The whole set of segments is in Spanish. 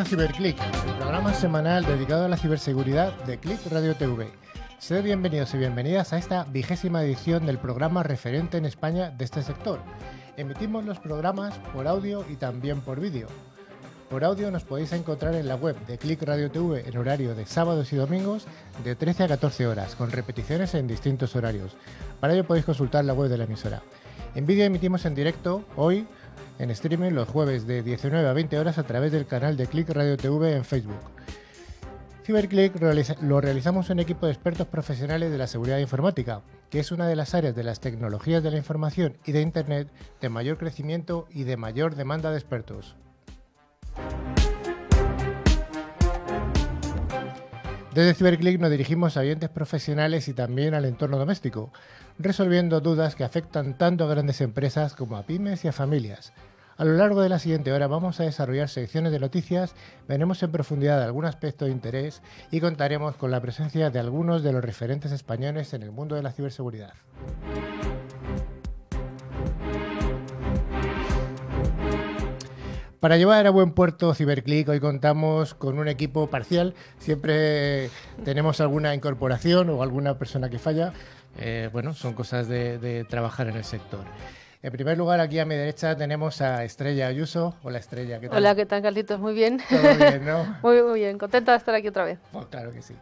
a CiberClick, el programa semanal dedicado a la ciberseguridad de Clic Radio TV. Sed bienvenidos y bienvenidas a esta vigésima edición del programa referente en España de este sector. Emitimos los programas por audio y también por vídeo. Por audio nos podéis encontrar en la web de Clic Radio TV en horario de sábados y domingos de 13 a 14 horas, con repeticiones en distintos horarios. Para ello podéis consultar la web de la emisora. En vídeo emitimos en directo hoy en streaming los jueves de 19 a 20 horas a través del canal de Click Radio TV en Facebook. CyberClick lo realizamos un equipo de expertos profesionales de la seguridad informática, que es una de las áreas de las tecnologías de la información y de Internet de mayor crecimiento y de mayor demanda de expertos. Desde Cyberclick nos dirigimos a oyentes profesionales y también al entorno doméstico, resolviendo dudas que afectan tanto a grandes empresas como a pymes y a familias. A lo largo de la siguiente hora vamos a desarrollar secciones de noticias, veremos en profundidad algún aspecto de interés y contaremos con la presencia de algunos de los referentes españoles en el mundo de la ciberseguridad. Para llevar a buen puerto Ciberclick, hoy contamos con un equipo parcial. Siempre tenemos alguna incorporación o alguna persona que falla. Eh, bueno, son cosas de, trabajar en el sector. En primer lugar, aquí a mi derecha tenemos a Estrella Ayuso. Hola Estrella, ¿qué tal? Hola, ¿qué tal Carlitos? Muy bien. bien, ¿no? muy, muy bien, contenta de estar aquí otra vez. Pues claro que sí.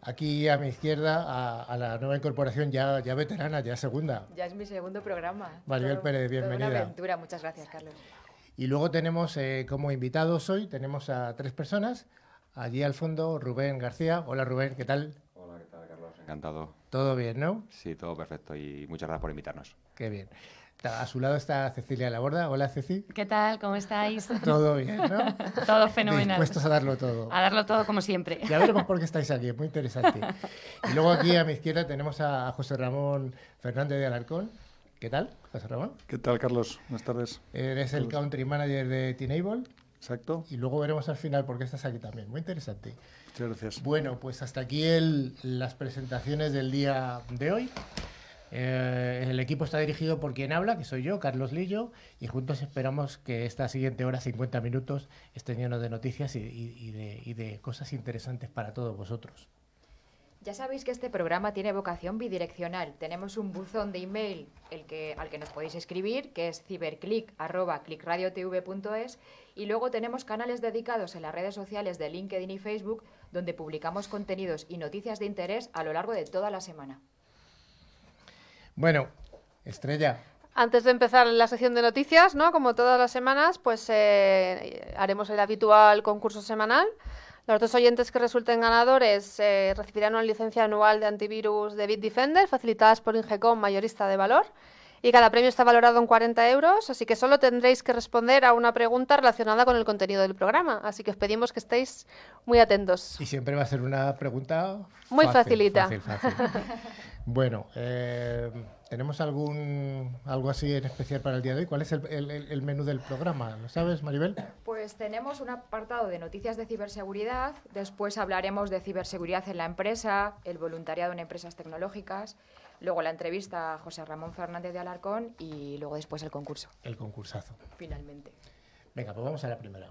Aquí a mi izquierda, a, la nueva incorporación ya, ya veterana, ya segunda. Ya es mi segundo programa. el Pérez, bienvenida. una aventura, muchas gracias, Carlos. Y luego tenemos eh, como invitados hoy, tenemos a tres personas. Allí al fondo, Rubén García. Hola Rubén, ¿qué tal? Hola, ¿qué tal Carlos? Encantado. ¿Todo bien, no? Sí, todo perfecto y muchas gracias por invitarnos. Qué bien. A su lado está Cecilia Laborda. Hola Ceci. ¿Qué tal? ¿Cómo estáis? Todo bien, ¿no? todo fenomenal. Dispuestos a darlo todo. A darlo todo como siempre. Ya veremos por qué estáis aquí, es muy interesante. Y luego aquí a mi izquierda tenemos a José Ramón Fernández de Alarcón. ¿Qué tal, José ¿Qué tal, Carlos? Buenas tardes. Eres el country manager de Teenable. Exacto. Y luego veremos al final porque estás aquí también. Muy interesante. Muchas gracias. Bueno, pues hasta aquí las presentaciones del día de hoy. Eh, el equipo está dirigido por quien habla, que soy yo, Carlos Lillo, y juntos esperamos que esta siguiente hora, 50 minutos, estén llenos de noticias y de cosas interesantes para todos vosotros. Ya sabéis que este programa tiene vocación bidireccional. Tenemos un buzón de email al que nos podéis escribir, que es ciberclick.clickradiotv.es, y luego tenemos canales dedicados en las redes sociales de LinkedIn y Facebook, donde publicamos contenidos y noticias de interés a lo largo de toda la semana. Bueno, Estrella, antes de empezar la sección de noticias, ¿no? Como todas las semanas, pues eh, haremos el habitual concurso semanal los dos oyentes que resulten ganadores eh, recibirán una licencia anual de antivirus de Bitdefender facilitadas por Ingecom mayorista de valor. Y cada premio está valorado en 40 euros, así que solo tendréis que responder a una pregunta relacionada con el contenido del programa. Así que os pedimos que estéis muy atentos. Y siempre va a ser una pregunta muy facilita. bueno, eh, ¿Tenemos algún algo así en especial para el día de hoy? ¿Cuál es el, el, menú del programa? ¿Lo sabes, Maribel? Pues tenemos un apartado de noticias de ciberseguridad, después hablaremos de ciberseguridad en la empresa, el voluntariado en empresas tecnológicas, luego la entrevista a José Ramón Fernández de Alarcón y luego después el concurso. El concursazo. Finalmente. Venga, pues vamos a la primera.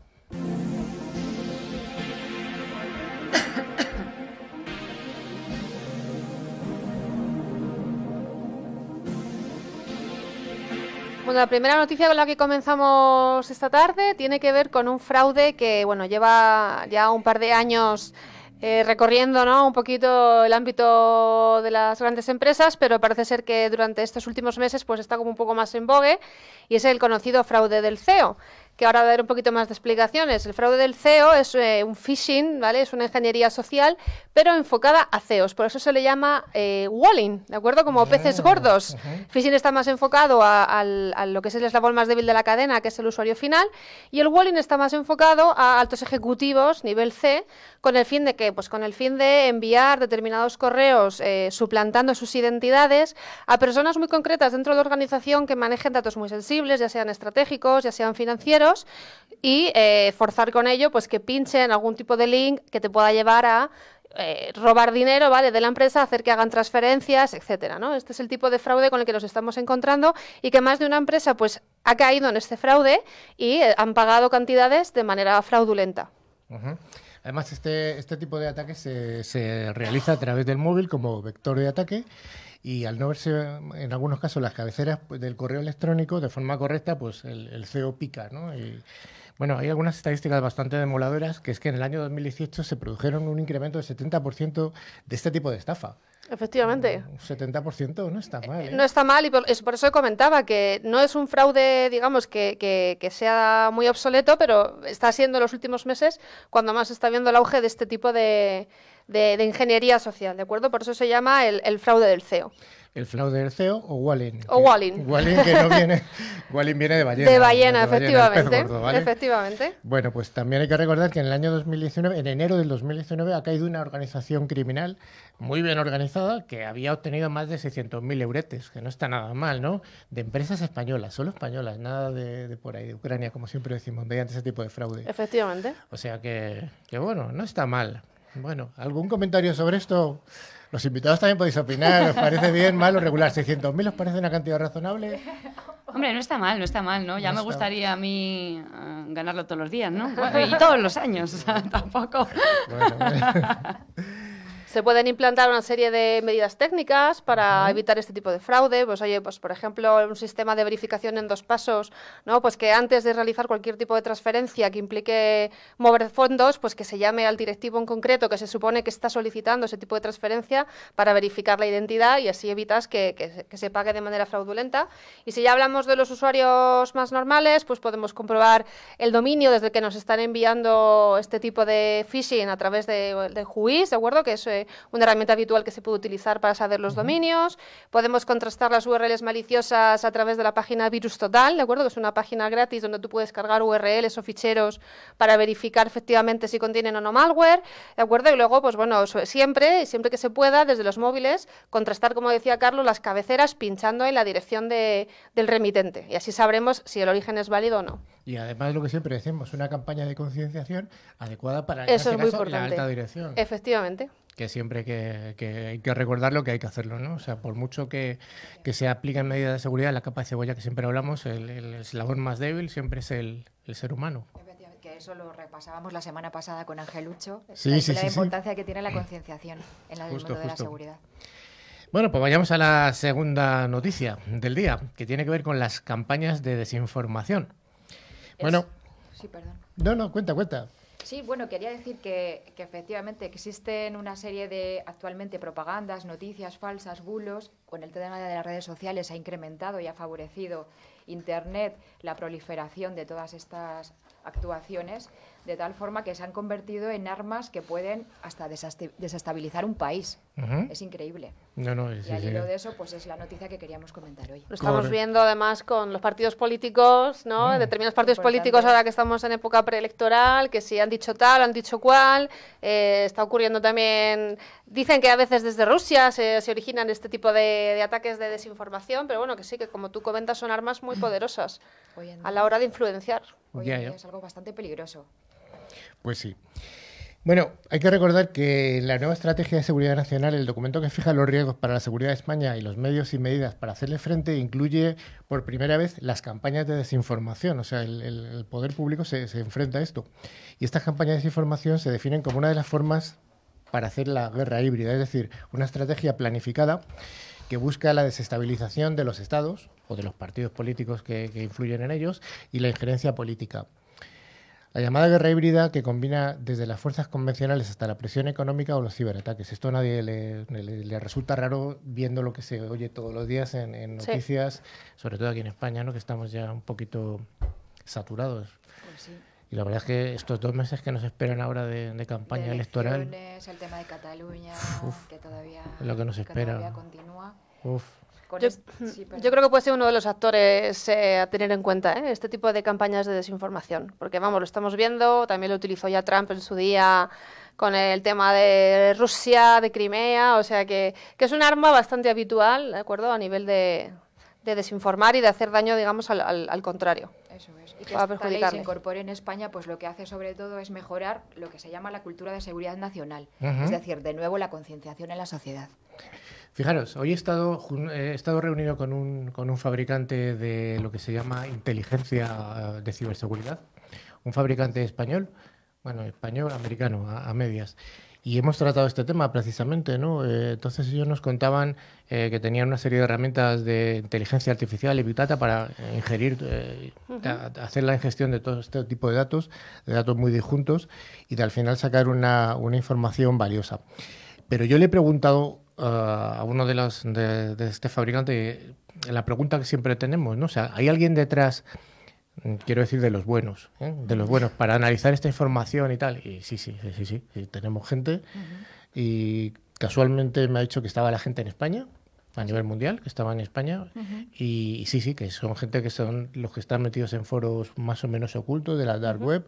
la primera noticia con la que comenzamos esta tarde tiene que ver con un fraude que, bueno, lleva ya un par de años eh, recorriendo ¿no? un poquito el ámbito de las grandes empresas, pero parece ser que durante estos últimos meses pues está como un poco más en vogue y es el conocido fraude del CEO, que ahora va a dar un poquito más de explicaciones. El fraude del CEO es eh, un phishing, ¿vale? Es una ingeniería social, pero enfocada a CEOs. Por eso se le llama eh, walling, ¿de acuerdo? Como peces gordos. Phishing está más enfocado a, lo que es el eslabón más débil de la cadena, que es el usuario final, y el walling está más enfocado a altos ejecutivos, nivel C, con el fin de que, pues con el fin de enviar determinados correos eh, suplantando sus identidades a personas muy concretas dentro de la organización que manejen datos muy sensibles, ya sean estratégicos, ya sean financieros y eh, forzar con ello pues que pinchen algún tipo de link que te pueda llevar a eh, robar dinero vale de la empresa hacer que hagan transferencias etcétera este es el tipo de fraude con el que nos estamos encontrando y que más de una empresa pues ha caído en este fraude y eh, han pagado cantidades de manera fraudulenta Además, este, este tipo de ataques se, se realiza a través del móvil como vector de ataque y al no verse eh, en algunos casos las cabeceras pues, del correo electrónico de forma correcta, pues el, CEO pica, ¿no? Y, bueno, hay algunas estadísticas bastante demoladoras, que es que en el año 2018 se produjeron un incremento del 70% de este tipo de estafa. Efectivamente. Un 70% no está eh, mal. Eh, no está mal y por, es por eso comentaba que no es un fraude, digamos, que, que, que, sea muy obsoleto, pero está siendo en los últimos meses cuando más está viendo el auge de este tipo de, de, ingeniería social, ¿de acuerdo? Por eso se llama el, fraude del CEO el fraude del CEO e o Wallin. O Wallin. Wallin que no viene, Wallin viene de ballena. De ballena, efectivamente. Efectivamente. Bueno, pues también hay que recordar que en el año 2019, en enero del 2019, ha caído una organización criminal muy bien organizada que había obtenido más de 600.000 euretes, que no está nada mal, ¿no? De empresas españolas, solo españolas, nada de, por ahí, de Ucrania, como siempre decimos, mediante ese tipo de fraude. Efectivamente. O sea que, que bueno, no está mal. Bueno, ¿algún comentario sobre esto? Los invitados también podéis opinar. ¿Os parece bien, mal o regular? ¿600.000 os parece una cantidad razonable? Hombre, no está mal, no está mal, ¿no? Ya me gustaría a mí eh, ganarlo todos los días, ¿no? Y todos los años, tampoco. Eh. Se pueden implantar una serie de medidas técnicas para evitar este tipo de fraude. Pues oye, pues por ejemplo, un sistema de verificación en dos pasos, ¿no? Pues que antes de realizar cualquier tipo de transferencia que implique mover fondos, pues que se llame al directivo en concreto que se supone que está solicitando ese tipo de transferencia para verificar la identidad y así evitas que, se pague de manera fraudulenta. Y si ya hablamos de los usuarios más normales, pues podemos comprobar el dominio desde el que nos están enviando este tipo de phishing a través de, de ¿de acuerdo? Que es eh, una herramienta habitual que se puede utilizar para saber los dominios. Podemos contrastar las URLs maliciosas a través de la página Virus Total, ¿de acuerdo? Que es una página gratis donde tú puedes cargar URLs o ficheros para verificar efectivamente si contienen o no malware, ¿de acuerdo? Y luego, pues bueno, siempre, siempre que se pueda, desde los móviles, contrastar, como decía Carlos, las cabeceras pinchando en la dirección del remitente. Y así sabremos si el origen es válido o no y además lo que siempre decimos, una campaña de concienciación adecuada para Eso este es muy importante. la alta dirección. Efectivamente. Que siempre que, hay que recordarlo que hay que hacerlo, ¿no? O sea, por mucho que, se apliquen medidas de seguridad, la capa de cebolla que siempre hablamos, el, eslabón más débil siempre es el, ser humano que eso lo repasábamos la semana pasada con Angelucho, sí, sí, la importancia que tiene la concienciación en del mundo de la seguridad. Bueno, pues vayamos a la segunda noticia del día, que tiene que ver con las campañas de desinformación. Bueno. No, no, cuenta, cuenta. Sí, bueno, quería decir que, efectivamente existen una serie de actualmente propagandas, noticias falsas, bulos. Con el tema de las redes sociales ha incrementado y ha favorecido Internet la proliferación de todas estas actuaciones de tal forma que se han convertido en armas que pueden hasta desestabilizar un país. Es increíble. y al hilo de eso, pues es la noticia que queríamos comentar hoy. Lo estamos viendo además con los partidos políticos, ¿no? Mm. Determinados partidos políticos ahora que estamos en época preelectoral, que si han dicho tal, han dicho cual. Eh, está ocurriendo también. Dicen que a veces desde Rusia se, originan este tipo de, ataques de desinformación, pero bueno, que sí, que como tú comentas, son armas muy poderosas a la hora de influenciar. es algo bastante peligroso. Pues sí. Bueno, hay que recordar que la nueva estrategia de seguridad nacional, el documento que fija los riesgos para la seguridad de España y los medios y medidas para hacerle frente, incluye por primera vez las campañas de desinformación. O sea, el, poder público se, enfrenta a esto. Y estas campañas de desinformación se definen como una de las formas para hacer la guerra híbrida, es decir, una estrategia planificada que busca la desestabilización de los estados o de los partidos políticos que, influyen en ellos y la injerencia política. La llamada guerra híbrida que combina desde las fuerzas convencionales hasta la presión económica o los ciberataques. Esto a nadie le, resulta raro viendo lo que se oye todos los días en, noticias, sobre todo aquí en España, ¿no? que estamos ya un poquito saturados. Pues y la verdad es que estos dos meses que nos esperan ahora de, de campaña electoral. El tema de Cataluña, que lo que nos espera. Todavía continúa. Mm, yo, creo que puede ser uno de los actores eh, a tener en cuenta ¿eh? este tipo de campañas de desinformación, porque vamos, lo estamos viendo, también lo utilizó ya Trump en su día con el tema de Rusia, de Crimea, o sea que, es un arma bastante habitual, ¿de acuerdo?, a nivel de, desinformar y de hacer daño, digamos, al, contrario. Eso es. Y que se incorpore en España, pues lo que hace sobre todo es mejorar lo que se llama la cultura de seguridad nacional, es decir, de nuevo la concienciación en la sociedad. Fijaros, hoy he estado, eh, he estado reunido con un, con un fabricante de lo que se llama inteligencia eh, de ciberseguridad, un fabricante español, bueno, español, americano, a, medias. Y hemos tratado este tema precisamente, ¿no? Eh, entonces ellos nos contaban que tenían una serie de herramientas de inteligencia artificial y Data para ingerir, hacer la ingestión de todo este tipo de datos, de datos muy disjuntos, y al final sacar una, una información valiosa. Pero yo le he preguntado ah, a uno de, los, de, este fabricante la pregunta que siempre tenemos, ¿no? O sea, ¿hay alguien detrás, quiero decir, de los buenos, ¿eh? de los buenos, para analizar esta información y tal? Y sí, sí, sí, sí, sí, tenemos gente. Y casualmente me ha dicho que estaba la gente en España a nivel mundial, que estaba en España. y, sí, sí, que son gente que son los que están metidos en foros más o menos ocultos de la dark web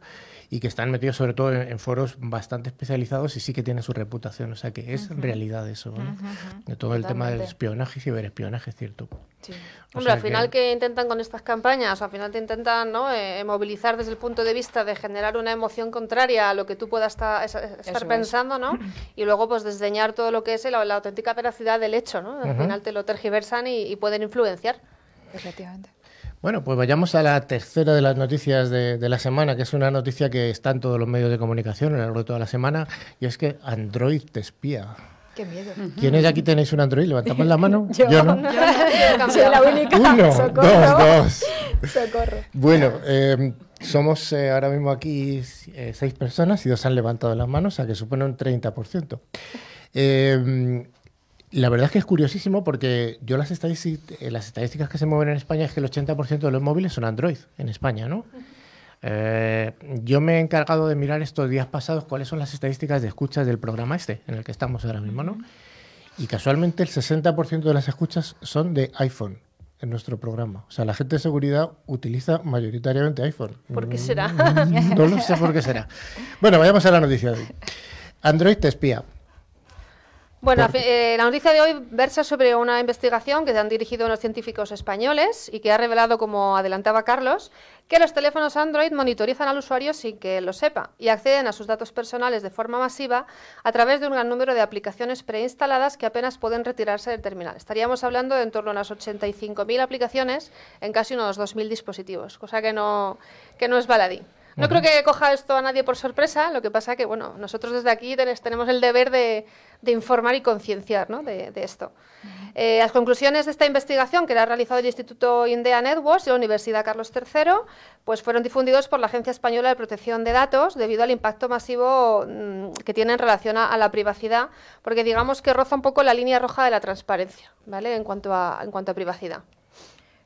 y que están metidos sobre todo en, foros bastante especializados y sí que tienen su reputación. O sea que es realidad eso, de todo el tema del espionaje y ciberespionaje, es cierto. Hombre, al final que... intentan con estas campañas, al final te intentan eh, eh, movilizar desde el punto de vista de generar una emoción contraria a lo que tú puedas estar pensando, ¿no? Y luego pues desdeñar todo lo que es la, auténtica veracidad del hecho, ¿no? Al final te lo tergiversan y, pueden influenciar. Efectivamente. Bueno, pues vayamos a la tercera de las noticias de, la semana, que es una noticia que está en todos los medios de comunicación en lo largo de toda la semana, y es que Android te espía. Qué miedo. ¿Quiénes aquí tenéis un Android? ¿Levantamos la mano? yo, no. la única. Uno, dos, dos. Socorro. Bueno, em, somos eh, ahora mismo aquí eh, seis personas y dos han levantado las manos, o sea que supone un 30%. Em, la verdad es que es curiosísimo porque yo las, estadísticas, eh, las estadísticas que se mueven en España es que el 80% de los móviles son Android en España, ¿no? Eh, yo me he encargado de mirar estos días pasados cuáles son las estadísticas de escuchas del programa este, en el que estamos ahora mismo, ¿no? Y casualmente el 60% de las escuchas son de iPhone en nuestro programa. O sea, la gente de seguridad utiliza mayoritariamente iPhone. ¿Por qué será? Mm, no lo sé por qué será. Bueno, vayamos a la noticia de hoy. Android te espía. Bueno, eh, la noticia de hoy versa sobre una investigación que han dirigido unos científicos españoles y que ha revelado, como adelantaba Carlos, que los teléfonos Android monitorizan al usuario sin que lo sepa y acceden a sus datos personales de forma masiva a través de un gran número de aplicaciones preinstaladas que apenas pueden retirarse del terminal. Estaríamos hablando de en torno a unas 85.000 aplicaciones en casi unos 2.000 dispositivos, cosa que no, que no es baladí. No creo que coja esto a nadie por sorpresa, lo que pasa que, bueno, nosotros desde aquí tenemos el deber de, de informar y concienciar de, esto. Eh, las conclusiones de esta investigación que la ha realizado el Instituto Indea Networks y la Universidad Carlos III pues fueron difundidos por la Agencia Española de Protección de Datos debido al impacto masivo mm, que tiene en relación a, la privacidad, porque digamos que roza un poco la línea roja de la transparencia ¿vale? en, cuanto a, en cuanto a privacidad.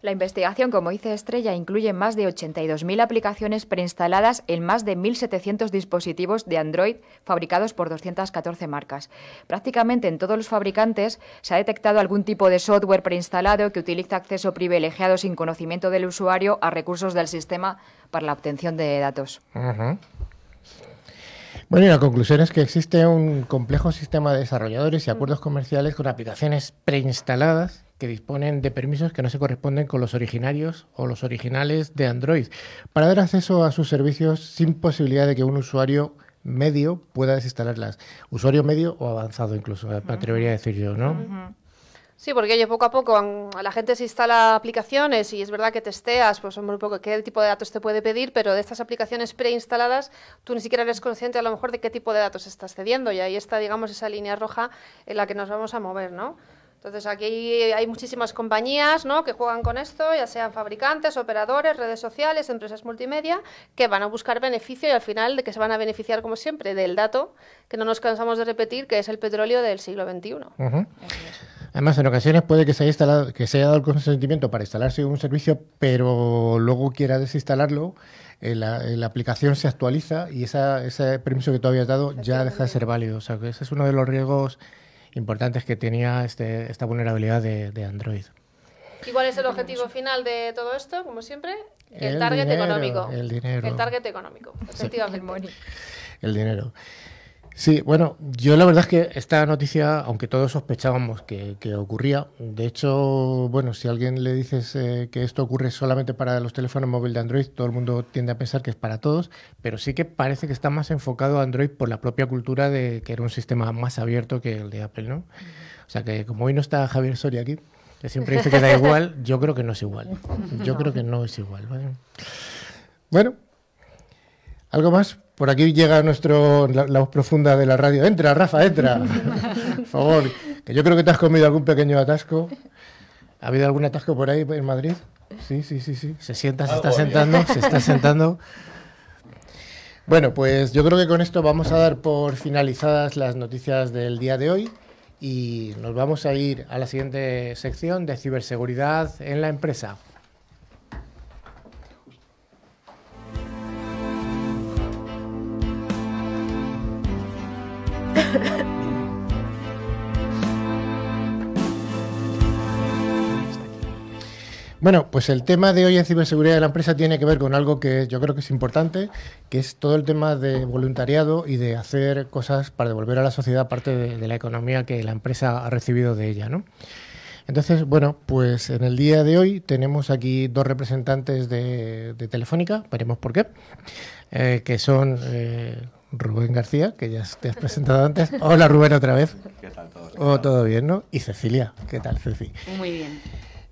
La investigación, como dice Estrella, incluye más de 82.000 aplicaciones preinstaladas en más de 1.700 dispositivos de Android fabricados por 214 marcas. Prácticamente en todos los fabricantes se ha detectado algún tipo de software preinstalado que utiliza acceso privilegiado sin conocimiento del usuario a recursos del sistema para la obtención de datos. Bueno, y la conclusión es que existe un complejo sistema de desarrolladores y acuerdos comerciales con aplicaciones preinstaladas que disponen de permisos que no se corresponden con los originarios o los originales de Android, para dar acceso a sus servicios sin posibilidad de que un usuario medio pueda desinstalarlas. Usuario medio o avanzado incluso, me atrevería a decir yo, ¿no? Sí, porque oye, poco a poco la gente se instala aplicaciones y es verdad que testeas, pues un poco qué tipo de datos te puede pedir, pero de estas aplicaciones preinstaladas tú ni siquiera eres consciente a lo mejor de qué tipo de datos estás cediendo y ahí está, digamos, esa línea roja en la que nos vamos a mover, ¿no? Entonces aquí hay muchísimas compañías ¿no? que juegan con esto, ya sean fabricantes, operadores, redes sociales, empresas multimedia, que van a buscar beneficio y al final de que se van a beneficiar, como siempre, del dato que no nos cansamos de repetir, que es el petróleo del siglo XXI. Además, en ocasiones puede que se, haya que se haya dado el consentimiento para instalarse un servicio, pero luego quiera desinstalarlo eh, eh, la, aplicación se actualiza y ese permiso que tú habías dado ya deja de ser válido. O sea, que ese es uno de los riesgos importantes que tenía este, esta vulnerabilidad de, Android. ¿Y cuál es el objetivo final de todo esto, como siempre? El, target económico. El dinero. El target económico, El dinero. Sí, bueno, yo la verdad es que esta noticia, aunque todos sospechábamos que, ocurría, de hecho, bueno, si a alguien le dices eh, que esto ocurre solamente para los teléfonos móviles de Android, todo el mundo tiende a pensar que es para todos, pero sí que parece que está más enfocado a Android por la propia cultura de que era un sistema más abierto que el de Apple, ¿no? O sea que como hoy no está Javier Soria aquí, que siempre dice que da igual, yo creo que no es igual. Yo creo que no es igual. ¿vale? Bueno, ¿algo más por aquí llega nuestro, la, voz profunda de la radio. Entra, Rafa, entra. por favor, que yo creo que te has comido algún pequeño atasco. ¿Ha habido algún atasco por ahí en Madrid? Sí, sí, sí, sí. Se sienta, se está sentando, se está sentando. Bueno, pues yo creo que con esto vamos a dar por finalizadas las noticias del día de hoy y nos vamos a ir a la siguiente sección de ciberseguridad en la empresa. Bueno, pues el tema de hoy en ciberseguridad de la empresa tiene que ver con algo que yo creo que es importante, que es todo el tema de voluntariado y de hacer cosas para devolver a la sociedad parte de, la economía que la empresa ha recibido de ella, ¿no? Entonces, bueno, pues en el día de hoy tenemos aquí dos representantes de, Telefónica, veremos por qué, eh, que son eh, Rubén García, que ya te has presentado antes. Hola Rubén otra vez. ¿Qué tal todo? Oh, todo bien, ¿no? Y Cecilia, ¿qué tal Ceci? Muy bien.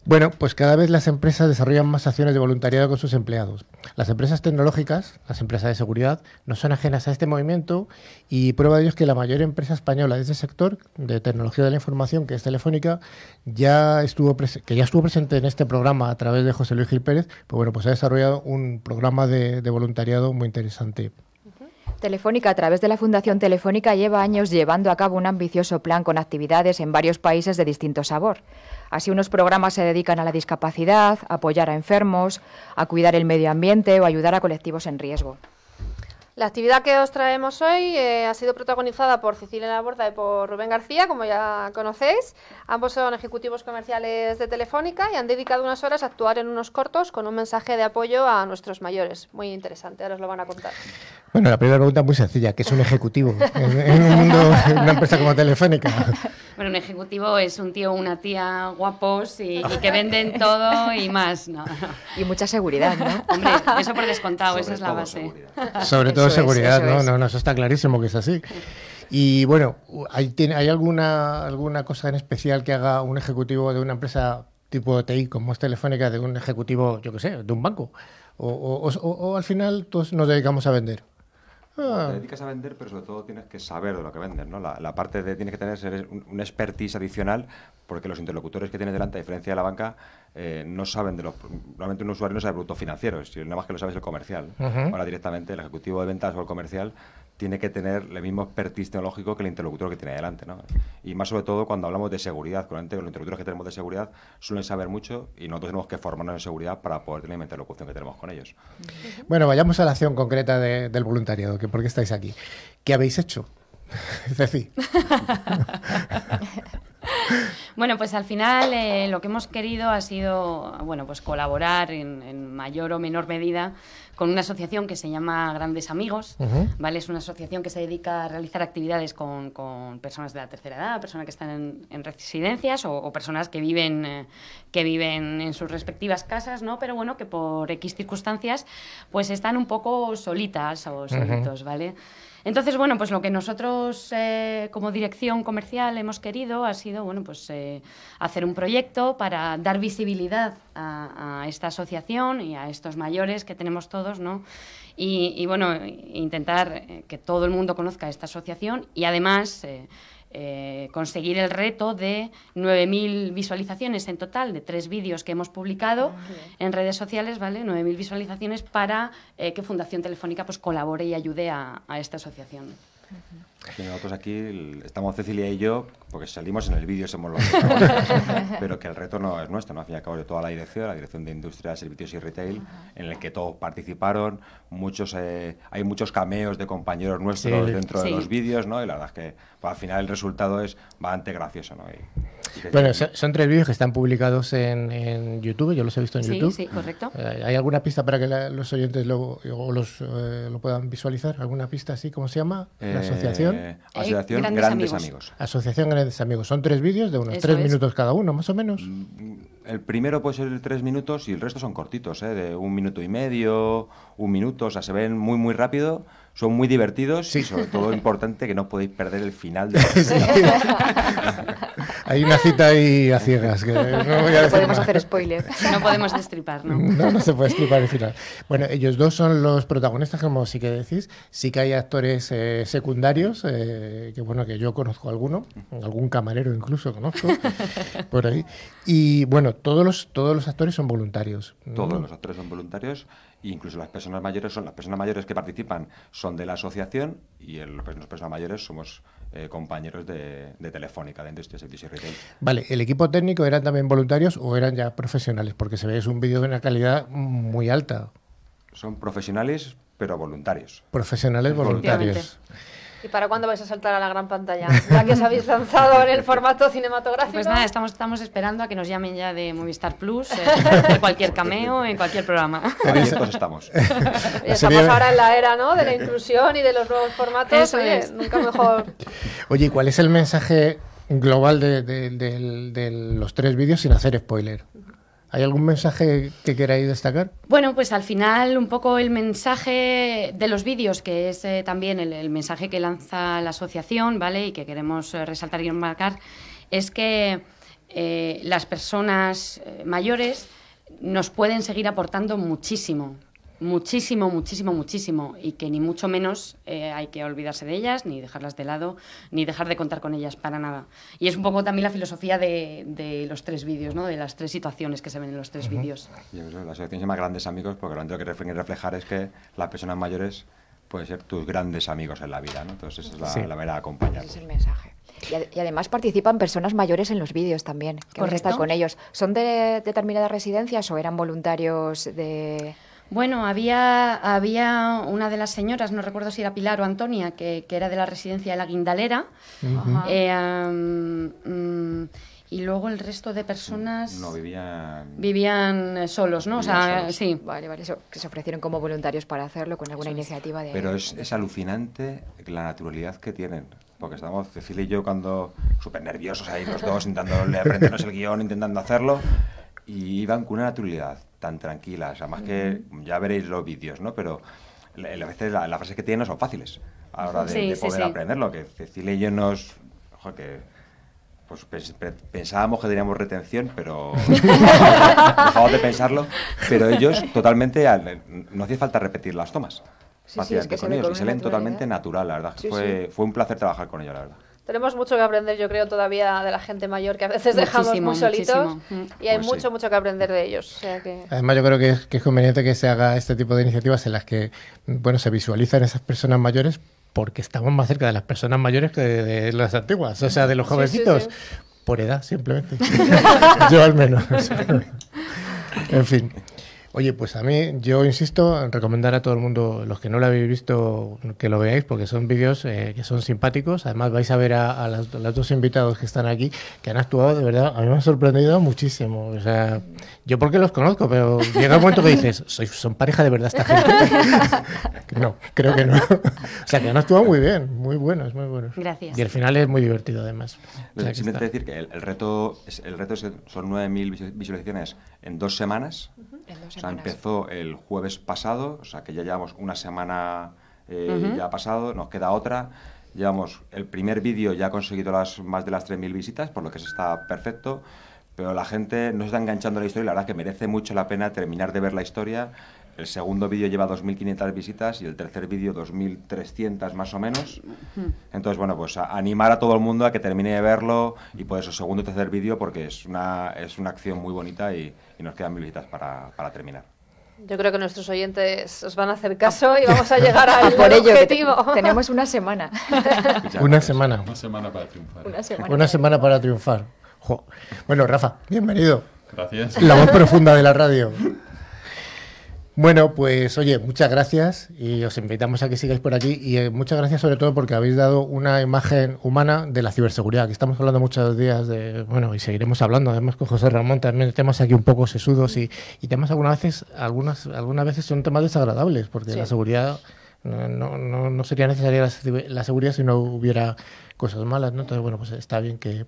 Bueno, pues cada vez las empresas desarrollan más acciones de voluntariado con sus empleados. Las empresas tecnológicas, las empresas de seguridad, no son ajenas a este movimiento y prueba de ello es que la mayor empresa española de este sector, de tecnología de la información, que es Telefónica, ya estuvo que ya estuvo presente en este programa a través de José Luis Gil Pérez, pues bueno, pues ha desarrollado un programa de voluntariado muy interesante. Telefónica, a través de la Fundación Telefónica, lleva años llevando a cabo un ambicioso plan con actividades en varios países de distinto sabor. Así, unos programas se dedican a la discapacidad, a apoyar a enfermos, a cuidar el medio ambiente o ayudar a colectivos en riesgo. La actividad que os traemos hoy eh, ha sido protagonizada por Cecilia Laborda y por Rubén García, como ya conocéis. Ambos son ejecutivos comerciales de Telefónica y han dedicado unas horas a actuar en unos cortos con un mensaje de apoyo a nuestros mayores. Muy interesante, ahora os lo van a contar. Bueno, la primera pregunta es muy sencilla. ¿Qué es un ejecutivo en, un mundo, en una empresa como Telefónica? Bueno, un ejecutivo es un tío o una tía guapos y, que venden todo y más, ¿no? Y mucha seguridad, ¿no? Hombre, eso por descontado, esa es la base. Sobre todo seguridad, ¿no? ¿no? No, eso está clarísimo que es así. Y bueno, ¿hay, tiene, ¿hay alguna, alguna cosa en especial que haga un ejecutivo de una empresa tipo TI como es Telefónica de un ejecutivo, yo qué sé, de un banco? o, o, o al final todos nos dedicamos a vender? Te ah. dedicas a vender, pero sobre todo tienes que saber de lo que vendes, ¿no? La, parte de tienes que tener es un, expertise adicional, porque los interlocutores que tienes delante, a diferencia de la banca, eh, no saben de los. Realmente un usuario no sabe de productos financieros, nada más que lo sabe el comercial. Ahora directamente el ejecutivo de ventas o el comercial tiene que tener el mismo expertise tecnológico que el interlocutor que tiene adelante. ¿no? Y más sobre todo cuando hablamos de seguridad, con los interlocutores que tenemos de seguridad suelen saber mucho y nosotros tenemos que formarnos en seguridad para poder tener la interlocución que tenemos con ellos. Bueno, vayamos a la acción concreta del voluntariado, que por qué estáis aquí. ¿Qué habéis hecho? Ceci. bueno, pues al final eh, lo que hemos querido ha sido bueno, pues colaborar en, mayor o menor medida con una asociación que se llama Grandes Amigos, ¿vale? Es una asociación que se dedica a realizar actividades con, personas de la tercera edad, personas que están en, residencias o, personas que viven, eh, que viven en sus respectivas casas, ¿no? Pero bueno, que por X circunstancias pues están un poco solitas o solitos, ¿vale? Entonces, bueno, pues lo que nosotros eh, como dirección comercial hemos querido ha sido, bueno, pues eh, hacer un proyecto para dar visibilidad a, esta asociación y a estos mayores que tenemos todos, ¿no? Y, bueno, intentar eh, que todo el mundo conozca esta asociación y además... Eh, conseguir el reto de 9.000 visualizaciones en total de tres vídeos que hemos publicado ah, en redes sociales, ¿vale? 9.000 visualizaciones para eh, que Fundación Telefónica pues, colabore y ayude a, esta asociación nosotros aquí estamos Cecilia y yo, porque salimos en el vídeo, somos los pero que el reto no es nuestro, ¿no? al fin y al cabo de toda la dirección, la dirección de industria, servicios y retail, en el que todos participaron, muchos eh, hay muchos cameos de compañeros nuestros dentro de los vídeos, ¿no? y la verdad es que pues, al final el resultado es bastante gracioso. ¿no? Bueno, son, tres vídeos que están publicados en, YouTube, yo los he visto en YouTube. Sí, sí, correcto. Eh, ¿Hay alguna pista para que los oyentes lo, los, eh, lo puedan visualizar? ¿Alguna pista así? ¿Cómo se llama? La eh, asociación. asociación Grandes, amigos. Asociación Grandes Amigos. Son tres vídeos de unos tres minutos cada uno, más o menos. Mm, el primero puede ser de tres minutos y el resto son cortitos, de un minuto y medio, un minuto, o sea, se ven muy, muy rápido son muy divertidos y sobre todo importante que no podéis perder el final de Hay una cita ahí a ciegas no, podemos hacer spoiler, no podemos destripar, ¿no? No, se puede destripar el final. Bueno, ellos dos son los protagonistas, como sí que decís, sí que hay actores eh, secundarios, eh, que bueno, que yo conozco alguno, algún camarero incluso conozco, por ahí. Y bueno, todos los, todos los actores son voluntarios. Todos los actores son voluntarios incluso las personas mayores son las personas mayores que participan son de la asociación y el, las personas mayores somos eh, compañeros de, Telefónica, de Industria Servicios Retail. Vale, ¿el equipo técnico eran también voluntarios o eran ya profesionales? Porque se ve es un vídeo de una calidad muy alta. Son profesionales, pero voluntarios. Profesionales voluntarios. ¿Y para cuándo vais a saltar a la gran pantalla? Ya que os habéis lanzado en el formato cinematográfico. Pues nada, estamos, estamos esperando a que nos llamen ya de Movistar Plus, en eh, cualquier cameo, en cualquier programa. Ahí estamos. estamos ahora en la era de la inclusión y de los nuevos formatos. Oye, Nunca mejor. Oye, ¿cuál es el mensaje global de los tres vídeos sin hacer spoiler? ¿Hay algún mensaje que queráis destacar? Bueno, pues al final un poco el mensaje de los vídeos, que es eh, también el, mensaje que lanza la asociación, ¿vale? Y que queremos eh, resaltar y enmarcar, es que eh, las personas mayores nos pueden seguir aportando muchísimo muchísimo, muchísimo, muchísimo y que ni mucho menos eh, hay que olvidarse de ellas, ni dejarlas de lado, ni dejar de contar con ellas para nada. Y es un poco también la filosofía de, los tres vídeos, ¿no? de las tres situaciones que se ven en los tres vídeos. que la se Grandes Amigos porque lo que que reflejar es que las personas mayores pueden ser tus grandes amigos en la vida. Entonces esa es la, manera de acompañar Ese es el mensaje. Y, además participan personas mayores en los vídeos también, que con ellos. ¿Son de determinadas residencias o eran voluntarios de...? Bueno, había, había una de las señoras, no recuerdo si era Pilar o Antonia, que, era de la residencia de la Guindalera. Eh, mm, y luego el resto de personas vivían eh, solos no o sea sí vale vale que se ofrecieron como voluntarios para hacerlo con alguna iniciativa de pero es, alucinante la naturalidad que tienen porque estamos Cecilia y yo cuando súper nerviosos ahí los dos intentando aprendernos el guión intentando hacerlo y iban con una naturalidad tan tranquilas. Además que ya veréis los vídeos, ¿no? Pero a veces las frases que tienen no son fáciles a la hora de, poder aprenderlo. Que Cecilia y yo nos... Ojo, que pues pensábamos que teníamos retención, pero dejamos de pensarlo. Pero ellos totalmente, no hacía falta repetir las tomas. Sí, sí, que con ellos y totalmente natural, la verdad. fue, fue un placer trabajar con ellos, la verdad tenemos mucho que aprender, yo creo, todavía de la gente mayor, que a veces dejamos muy solitos mm. y hay pues mucho, mucho que aprender de ellos. Además, yo creo que es, conveniente que se haga este tipo de iniciativas en las que bueno, se visualizan esas personas mayores porque estamos más cerca de las personas mayores que de, las antiguas, o sea, de los jovencitos, por edad simplemente. yo al menos. en fin. Oye, pues a mí, yo insisto, en recomendar a todo el mundo, los que no lo habéis visto, que lo veáis, porque son vídeos eh, que son simpáticos. Además, vais a ver a, los dos invitados que están aquí, que han actuado, de verdad, a mí me han sorprendido muchísimo. O sea, yo porque los conozco, pero llega un momento que dices, Soy, son pareja de verdad esta gente. no, creo que no. o sea, que han actuado muy bien, muy buenos, muy buenos. Gracias. Y al final es muy divertido además. Simplemente decir que el, reto, el reto son 9.000 visualizaciones en dos semanas. en dos semanas. O sea, empezó el jueves pasado, o sea, que ya llevamos una semana eh, ya pasado, nos queda otra. Llevamos el primer vídeo ya ha conseguido las, más de las 3.000 visitas, por lo que se está perfecto pero la gente no se está enganchando a la historia y la verdad es que merece mucho la pena terminar de ver la historia. El segundo vídeo lleva 2.500 visitas y el tercer vídeo 2.300 más o menos. Entonces, bueno, pues animar a todo el mundo a que termine de verlo y por pues, eso segundo y tercer vídeo porque es una, es una acción muy bonita y, nos quedan mil visitas para, para terminar. Yo creo que nuestros oyentes os van a hacer caso y ah. vamos a llegar al objetivo. tenemos una semana. una semana. Una semana para triunfar. una semana para triunfar. Bueno, Rafa, bienvenido. Gracias. La voz profunda de la radio. Bueno, pues oye, muchas gracias y os invitamos a que sigáis por aquí y eh, muchas gracias sobre todo porque habéis dado una imagen humana de la ciberseguridad, que estamos hablando muchos días de, bueno, y seguiremos hablando, además con José Ramón también temas aquí un poco sesudos y, temas algunas veces, algunas, algunas veces son temas desagradables, porque la seguridad no, sería necesaria la, seguridad si no hubiera cosas malas, ¿no? Entonces, bueno, pues está bien que,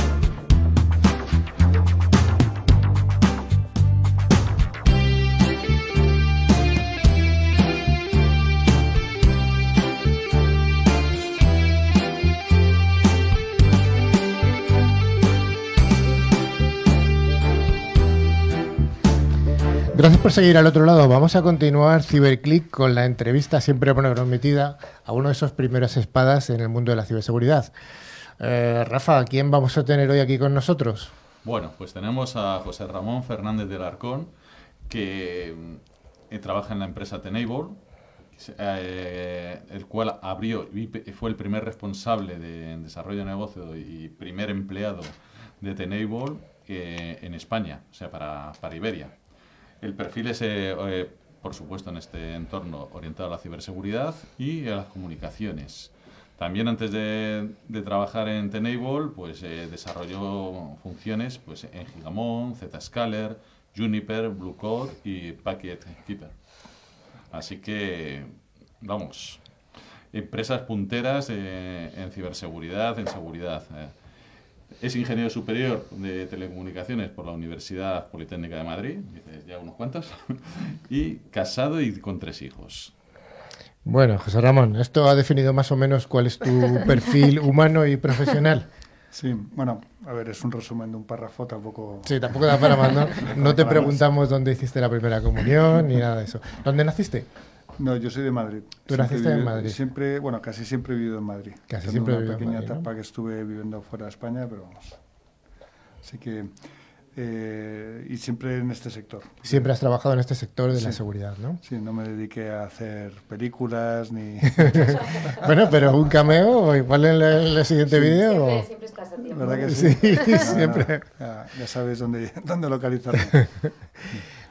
Gracias por seguir al otro lado. Vamos a continuar Ciberclick con la entrevista siempre prometida a uno de esos primeros espadas en el mundo de la ciberseguridad. Eh, Rafa, ¿quién vamos a tener hoy aquí con nosotros? Bueno, pues tenemos a José Ramón Fernández del Arcón, que eh, trabaja en la empresa Tenable, eh, el cual abrió y fue el primer responsable de desarrollo de negocio y primer empleado de Tenable en España, o sea, para Iberia. El perfil es, eh, eh, por supuesto, en este entorno orientado a la ciberseguridad y a las comunicaciones. También antes de, trabajar en Tenable, pues eh, desarrolló funciones pues, en Gigamon, Zscaler, Juniper, Bluecode y Packet Keeper. Así que, vamos, empresas punteras en ciberseguridad, en seguridad. Es ingeniero superior de telecomunicaciones por la Universidad Politécnica de Madrid, ya unos cuantos, y casado y con tres hijos. Bueno, José Ramón, esto ha definido más o menos cuál es tu perfil humano y profesional. Sí, bueno, a ver, es un resumen de un párrafo, tampoco... Sí, tampoco da para más, ¿no? No te preguntamos dónde hiciste la primera comunión ni nada de eso. ¿Dónde naciste? No, yo soy de Madrid. ¿Tú naciste en Madrid? Siempre, bueno, casi siempre he vivido en Madrid. Casi siempre una pequeña etapa que estuve viviendo fuera de España, pero vamos. Así que. Eh, y siempre en este sector. Siempre has trabajado en este sector de la seguridad, ¿no? Sí, no me dediqué a hacer películas ni... bueno, pero un cameo, igual en el, siguiente sí. vídeo... Siempre, siempre es ¿Verdad que sí? siempre. ya, sabes dónde, dónde localizarme.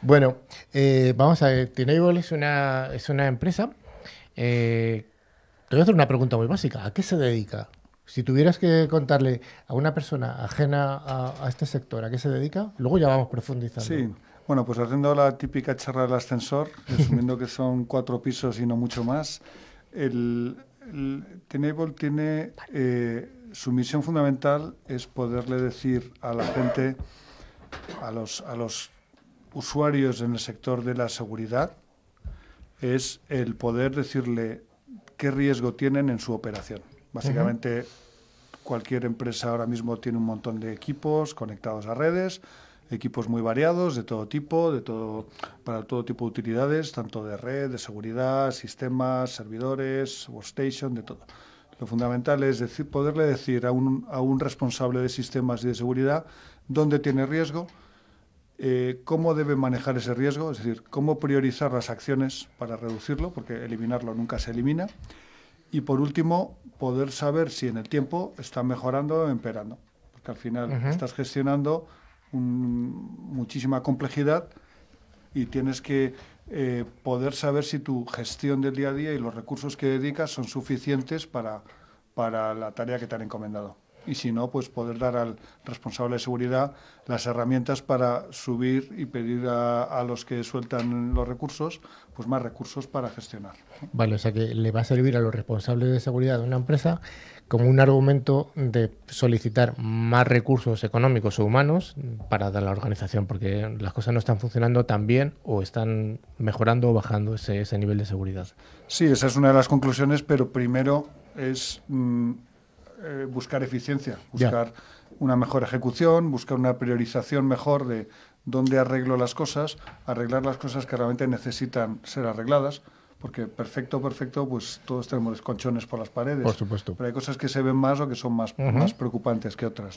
Bueno, eh, vamos a ver, Tenable es una, es una empresa. Eh, te voy a hacer una pregunta muy básica. ¿A qué se dedica? Si tuvieras que contarle a una persona ajena a, este sector a qué se dedica, luego ya vamos profundizando. Sí, bueno, pues haciendo la típica charla del ascensor, asumiendo que son cuatro pisos y no mucho más, el, el Tenable tiene eh, su misión fundamental es poderle decir a la gente, a los, a los usuarios en el sector de la seguridad es el poder decirle qué riesgo tienen en su operación. Básicamente, cualquier empresa ahora mismo tiene un montón de equipos conectados a redes, equipos muy variados, de todo tipo, para todo tipo de utilidades, tanto de red, de seguridad, sistemas, servidores, workstation, de todo. Lo fundamental es poderle decir a un, a un responsable de sistemas y de seguridad dónde tiene riesgo, eh, cómo debe manejar ese riesgo, es decir, cómo priorizar las acciones para reducirlo, porque eliminarlo nunca se elimina. Y por último, poder saber si en el tiempo está mejorando o empeorando, porque al final estás gestionando muchísima complejidad y tienes que eh, poder saber si tu gestión del día a día y los recursos que dedicas son suficientes para, para la tarea que te han encomendado y si no, pues poder dar al responsable de seguridad las herramientas para subir y pedir a, los que sueltan los recursos, pues más recursos para gestionar. Vale, o sea que le va a servir a los responsables de seguridad de una empresa como un argumento de solicitar más recursos económicos o humanos para dar a la organización, porque las cosas no están funcionando tan bien o están mejorando o bajando ese, nivel de seguridad. Sí, esa es una de las conclusiones, pero primero es... Mm, eh, buscar eficiencia, buscar una mejor ejecución, buscar una priorización mejor de dónde arreglo las cosas, arreglar las cosas que realmente necesitan ser arregladas, porque perfecto, perfecto, pues todos tenemos conchones por las paredes. Por supuesto. Pero hay cosas que se ven más o que son más, preocupantes que otras,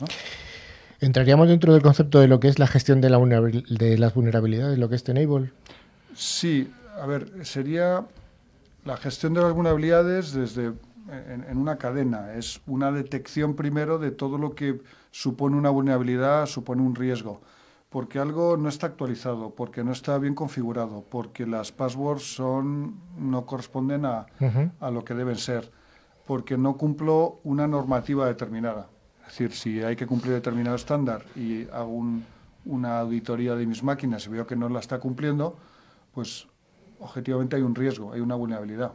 ¿Entraríamos dentro del concepto de lo que es la gestión de, la de las vulnerabilidades, lo que es Tenable? Sí, a ver, sería la gestión de las vulnerabilidades desde en, una cadena, es una detección primero de todo lo que supone una vulnerabilidad, supone un riesgo, porque algo no está actualizado, porque no está bien configurado, porque las passwords son, no corresponden a, lo que deben ser, porque no cumplo una normativa determinada. Es decir, si hay que cumplir determinado estándar y hago una auditoría de mis máquinas y veo que no la está cumpliendo, pues objetivamente hay un riesgo, hay una vulnerabilidad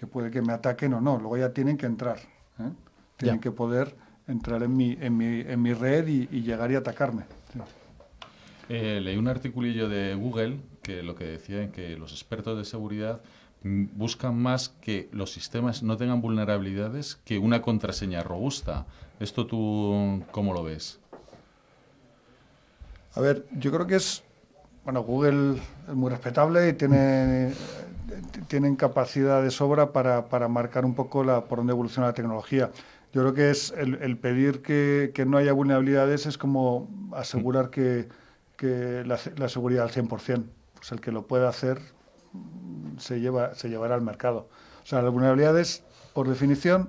que puede que me ataquen o no, luego ya tienen que entrar, ¿eh? tienen que poder entrar en mi, en mi, red y, llegar y atacarme. Eh, leí un articulillo de Google que lo que decía es que los expertos de seguridad buscan más que los sistemas no tengan vulnerabilidades que una contraseña robusta. ¿Esto tú cómo lo ves? A ver, yo creo que es... Bueno, Google es muy respetable y tiene tienen capacidad de sobra para, marcar un poco por dónde evoluciona la tecnología. Yo creo que es el, pedir que, no haya vulnerabilidades es como asegurar que, la, seguridad al 100%. Pues el que lo pueda hacer mm, se, lleva, se llevará al mercado. O sea, las vulnerabilidades, por definición,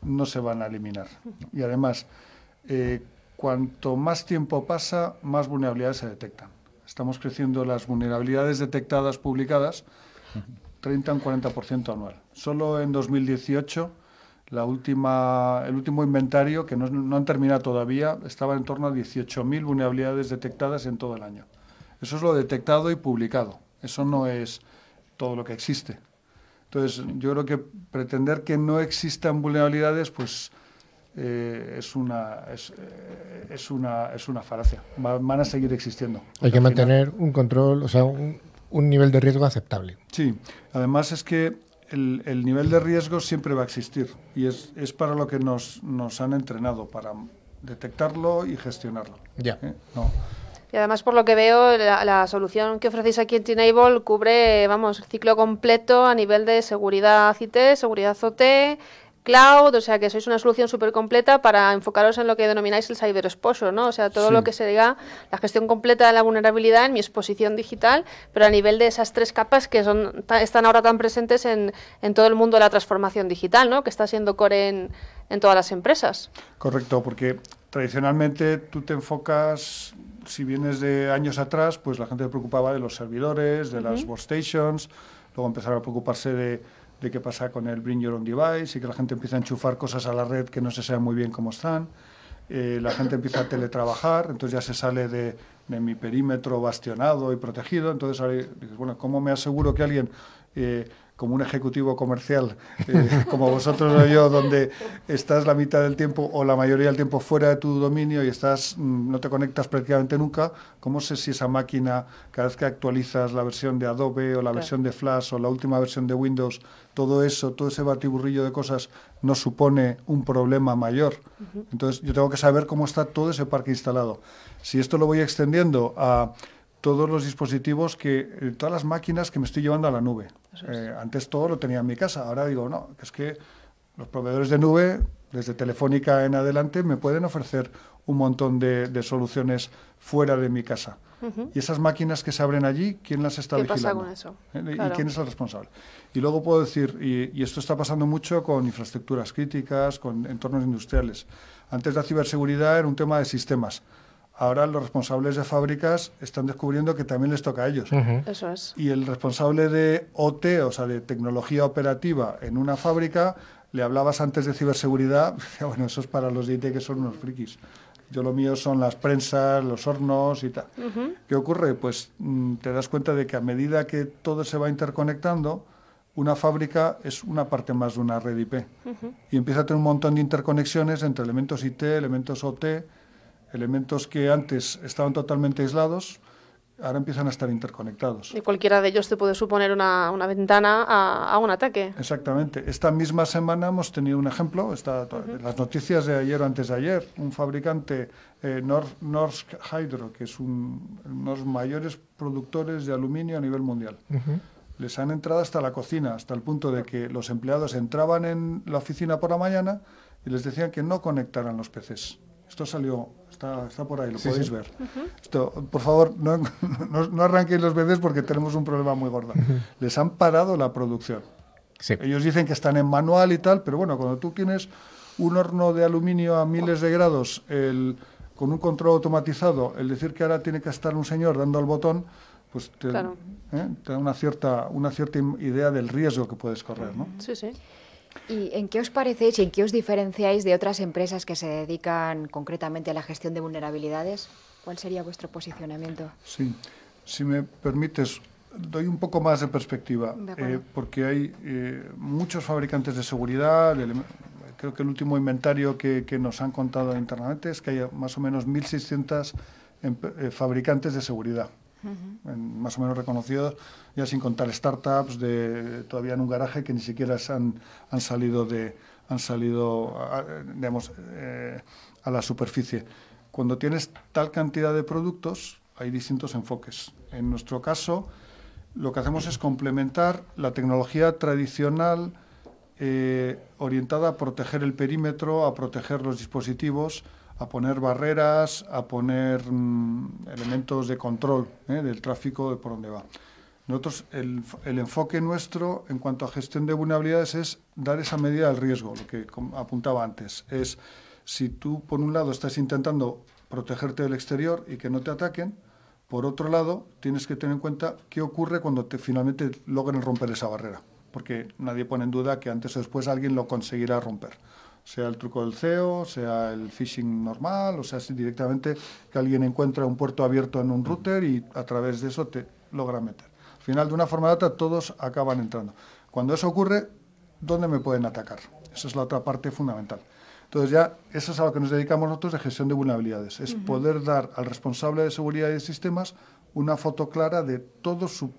no se van a eliminar. Y además, eh, cuanto más tiempo pasa, más vulnerabilidades se detectan. Estamos creciendo las vulnerabilidades detectadas, publicadas, 30 a un 40% anual. Solo en 2018 la última, el último inventario, que no, han terminado todavía, estaba en torno a 18.000 vulnerabilidades detectadas en todo el año. Eso es lo detectado y publicado. Eso no es todo lo que existe. Entonces, yo creo que pretender que no existan vulnerabilidades, pues eh, es, una, eh, es, una, es una falacia. Van a seguir existiendo. Hay que mantener un control, o sea, un, un nivel de riesgo aceptable. Sí, además es que el, el nivel de riesgo siempre va a existir y es, es para lo que nos, nos, han entrenado, para detectarlo y gestionarlo. Ya. ¿Eh? Y además, por lo que veo, la, solución que ofrecéis aquí en Teenable cubre, vamos, el ciclo completo a nivel de seguridad IT, seguridad OT, cloud, o sea que sois una solución súper completa para enfocaros en lo que denomináis el cyber exposure, ¿no? O sea, todo lo que se diga la gestión completa de la vulnerabilidad en mi exposición digital, pero a nivel de esas tres capas que son están ahora tan presentes en, todo el mundo de la transformación digital, ¿no? Que está siendo core en, todas las empresas. Correcto, porque tradicionalmente tú te enfocas, si vienes de años atrás, pues la gente se preocupaba de los servidores, de las workstations, luego empezaron a preocuparse de de qué pasa con el Bring Your Own Device y que la gente empieza a enchufar cosas a la red que no se sabe muy bien cómo están. Eh, la gente empieza a teletrabajar, entonces ya se sale de, mi perímetro bastionado y protegido. Entonces, bueno, ¿cómo me aseguro que alguien eh, como un ejecutivo comercial, eh, como vosotros o yo, donde estás la mitad del tiempo o la mayoría del tiempo fuera de tu dominio y estás mm, no te conectas prácticamente nunca, ¿cómo sé si esa máquina, cada vez que actualizas la versión de Adobe o la versión de Flash o la última versión de Windows, todo eso, todo ese batiburrillo de cosas no supone un problema mayor? Entonces yo tengo que saber cómo está todo ese parque instalado. Si esto lo voy extendiendo a todos los dispositivos que, eh, todas las máquinas que me estoy llevando a la nube. Eh, antes todo lo tenía en mi casa, ahora digo, no, es que los proveedores de nube, desde Telefónica en adelante, me pueden ofrecer un montón de, soluciones fuera de mi casa. Y esas máquinas que se abren allí, ¿quién las está ¿Qué vigilando? Pasa con eso? Eh, ¿Y quién es el responsable? Y luego puedo decir, y, y, esto está pasando mucho con infraestructuras críticas, con entornos industriales. Antes la ciberseguridad era un tema de sistemas ahora los responsables de fábricas están descubriendo que también les toca a ellos. Eso es. Y el responsable de OT, o sea, de tecnología operativa en una fábrica, le hablabas antes de ciberseguridad, bueno, eso es para los de IT que son unos frikis. Yo lo mío son las prensas, los hornos y tal. ¿Qué ocurre? Pues mm, te das cuenta de que a medida que todo se va interconectando, una fábrica es una parte más de una red IP. Y empieza a tener un montón de interconexiones entre elementos IT, elementos OT, Elementos que antes estaban totalmente aislados, ahora empiezan a estar interconectados. Y cualquiera de ellos te puede suponer una, una ventana a, un ataque. Exactamente. Esta misma semana hemos tenido un ejemplo, está las noticias de ayer o antes de ayer, un fabricante, eh, Norsk Hydro, que es uno de los mayores productores de aluminio a nivel mundial. Les han entrado hasta la cocina, hasta el punto de que los empleados entraban en la oficina por la mañana y les decían que no conectaran los PCs. Esto salió está, por ahí, lo podéis ver. Esto, por favor, no, no, arranquéis los bebés porque tenemos un problema muy gordo. Les han parado la producción. Sí. Ellos dicen que están en manual y tal, pero bueno, cuando tú tienes un horno de aluminio a miles de grados, el, con un control automatizado, el decir que ahora tiene que estar un señor dando al botón, pues te, claro. ¿eh? da una cierta, una cierta idea del riesgo que puedes correr, ¿no? Sí, sí. ¿Y en qué os parecéis y en qué os diferenciáis de otras empresas que se dedican concretamente a la gestión de vulnerabilidades? ¿Cuál sería vuestro posicionamiento? Sí, si me permites, doy un poco más de perspectiva, eh, porque hay eh, muchos fabricantes de seguridad. creo que el último inventario que, que, nos han contado internamente es que hay más o menos 1.600 em-, eh, fabricantes de seguridad más o menos reconocidos, ya sin contar startups de, todavía en un garaje que ni siquiera han, han salido, han salido eh, a, la superficie. Cuando tienes tal cantidad de productos, hay distintos enfoques. En nuestro caso, lo que hacemos es complementar la tecnología tradicional eh, orientada a proteger el perímetro, a proteger los dispositivos, a poner barreras, a poner mm, elementos de control ¿eh? del tráfico de por dónde va. Nosotros, el, enfoque nuestro en cuanto a gestión de vulnerabilidades es dar esa medida al riesgo, lo que apuntaba antes. Es si tú, por un lado, estás intentando protegerte del exterior y que no te ataquen, por otro lado, tienes que tener en cuenta qué ocurre cuando finalmente logren romper esa barrera, porque nadie pone en duda que antes o después alguien lo conseguirá romper sea el truco del CEO, sea el phishing normal, o sea, si directamente que alguien encuentra un puerto abierto en un router y a través de eso te logra meter. Al final, de una forma u otra, todos acaban entrando. Cuando eso ocurre, ¿dónde me pueden atacar? Esa es la otra parte fundamental. Entonces ya, eso es a lo que nos dedicamos nosotros de gestión de vulnerabilidades, es poder dar al responsable de seguridad de sistemas una foto clara de todo su,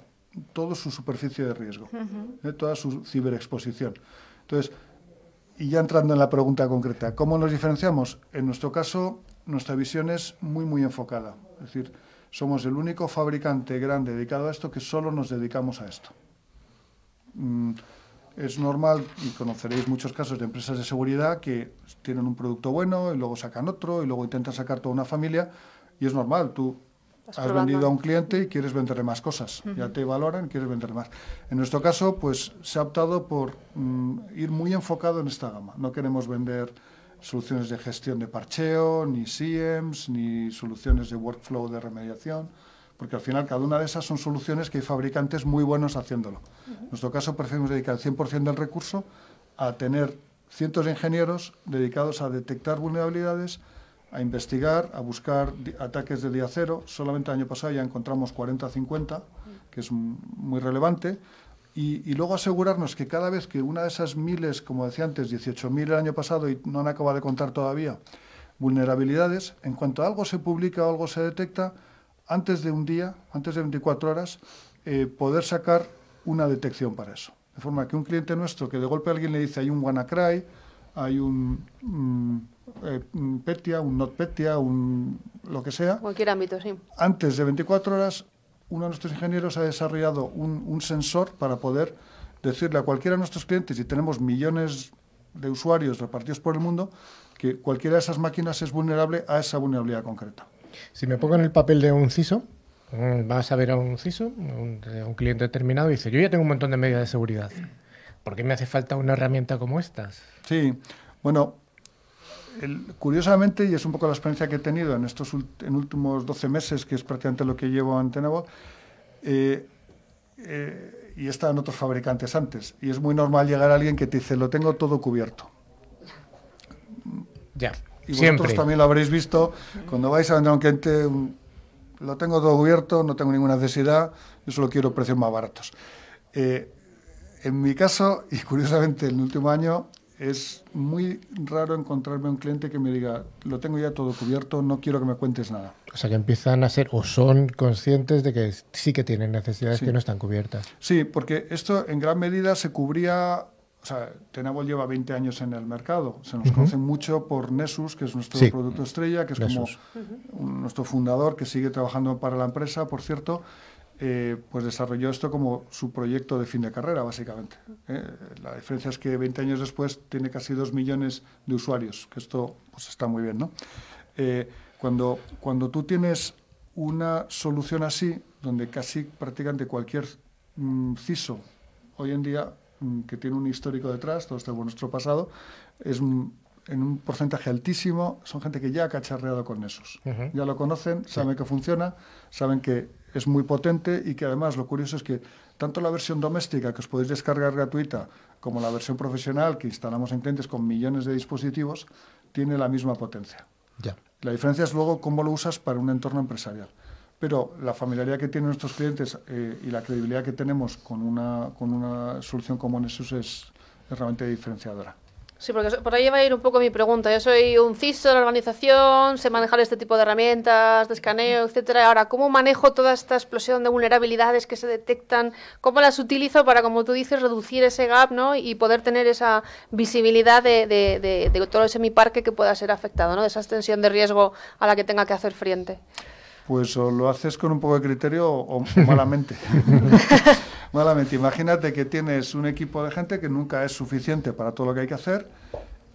todo su superficie de riesgo, de ¿eh? toda su ciberexposición. Entonces, y ya entrando en la pregunta concreta, ¿cómo nos diferenciamos? En nuestro caso, nuestra visión es muy, muy enfocada. Es decir, somos el único fabricante grande dedicado a esto que solo nos dedicamos a esto. Mm, es normal, y conoceréis muchos casos de empresas de seguridad que tienen un producto bueno y luego sacan otro y luego intentan sacar toda una familia, y es normal, tú Has vendido a un cliente y quieres venderle más cosas. Ya te valoran y quieres venderle más. En nuestro caso, pues se ha optado por mm, ir muy enfocado en esta gama. No queremos vender soluciones de gestión de parcheo, ni SIEMs, ni soluciones de workflow de remediación, porque al final cada una de esas son soluciones que hay fabricantes muy buenos haciéndolo. En nuestro caso, preferimos dedicar el 100% del recurso a tener cientos de ingenieros dedicados a detectar vulnerabilidades, a investigar, a buscar ataques de día cero. Solamente el año pasado ya encontramos 40 50, que es muy relevante. Y, luego asegurarnos que cada vez que una de esas miles, como decía antes, 18.000 el año pasado y no han acabado de contar todavía, vulnerabilidades, en cuanto algo se publica o algo se detecta, antes de un día, antes de 24 horas, eh, poder sacar una detección para eso. De forma que un cliente nuestro que de golpe alguien le dice hay un WannaCry, hay un... Mm, eh, un PETIA, un Petia, un lo que sea. Cualquier ámbito, sí. Antes de 24 horas, uno de nuestros ingenieros ha desarrollado un, sensor para poder decirle a cualquiera de nuestros clientes, y tenemos millones de usuarios repartidos por el mundo, que cualquiera de esas máquinas es vulnerable a esa vulnerabilidad concreta. Si me pongo en el papel de un CISO, mm, vas a ver a un CISO, un, un cliente determinado, y dice, yo ya tengo un montón de medidas de seguridad. ¿Por qué me hace falta una herramienta como estas? Sí, bueno, curiosamente, y es un poco la experiencia que he tenido en estos en últimos 12 meses, que es prácticamente lo que llevo ante Tenable, eh, eh, y he en otros fabricantes antes, y es muy normal llegar a alguien que te dice, lo tengo todo cubierto. Ya. Y siempre. vosotros también lo habréis visto, cuando vais a vender a un cliente, lo tengo todo cubierto, no tengo ninguna necesidad, yo solo quiero precios más baratos. Eh, en mi caso, y curiosamente en el último año, es muy raro encontrarme un cliente que me diga, lo tengo ya todo cubierto, no quiero que me cuentes nada. O sea, que empiezan a ser o son conscientes de que sí que tienen necesidades que no están cubiertas. Sí, porque esto en gran medida se cubría... O sea, Tenable lleva 20 años en el mercado. Se nos conoce mucho por Nessus, que es nuestro producto estrella, que es como nuestro fundador, que sigue trabajando para la empresa, por cierto. Eh, pues desarrolló esto como su proyecto de fin de carrera, básicamente. ¿eh? la diferencia es que 20 años después tiene casi 2 millones de usuarios, que esto pues está muy bien, eh, cuando, cuando tú tienes una solución así, donde casi prácticamente cualquier mm, CISO hoy en día, mm, que tiene un histórico detrás, todo este nuestro pasado, es mm, en un porcentaje altísimo, son gente que ya ha cacharreado con esos. Ya lo conocen, saben que funciona, saben que es muy potente y que además lo curioso es que tanto la versión doméstica que os podéis descargar gratuita como la versión profesional que instalamos en clientes con millones de dispositivos tiene la misma potencia. Ya. La diferencia es luego cómo lo usas para un entorno empresarial. Pero la familiaridad que tienen nuestros clientes eh, y la credibilidad que tenemos con una, con una solución como Nexus es realmente diferenciadora. Sí, porque por ahí va a ir un poco mi pregunta. Yo soy un CISO de la organización, sé manejar este tipo de herramientas, de escaneo, etcétera. Ahora, ¿cómo manejo toda esta explosión de vulnerabilidades que se detectan? ¿Cómo las utilizo para, como tú dices, reducir ese gap ¿no? y poder tener esa visibilidad de, todo ese mi parque que pueda ser afectado, ¿no? de esa extensión de riesgo a la que tenga que hacer frente? Pues lo haces con un poco de criterio o malamente. malamente. Imagínate que tienes un equipo de gente que nunca es suficiente para todo lo que hay que hacer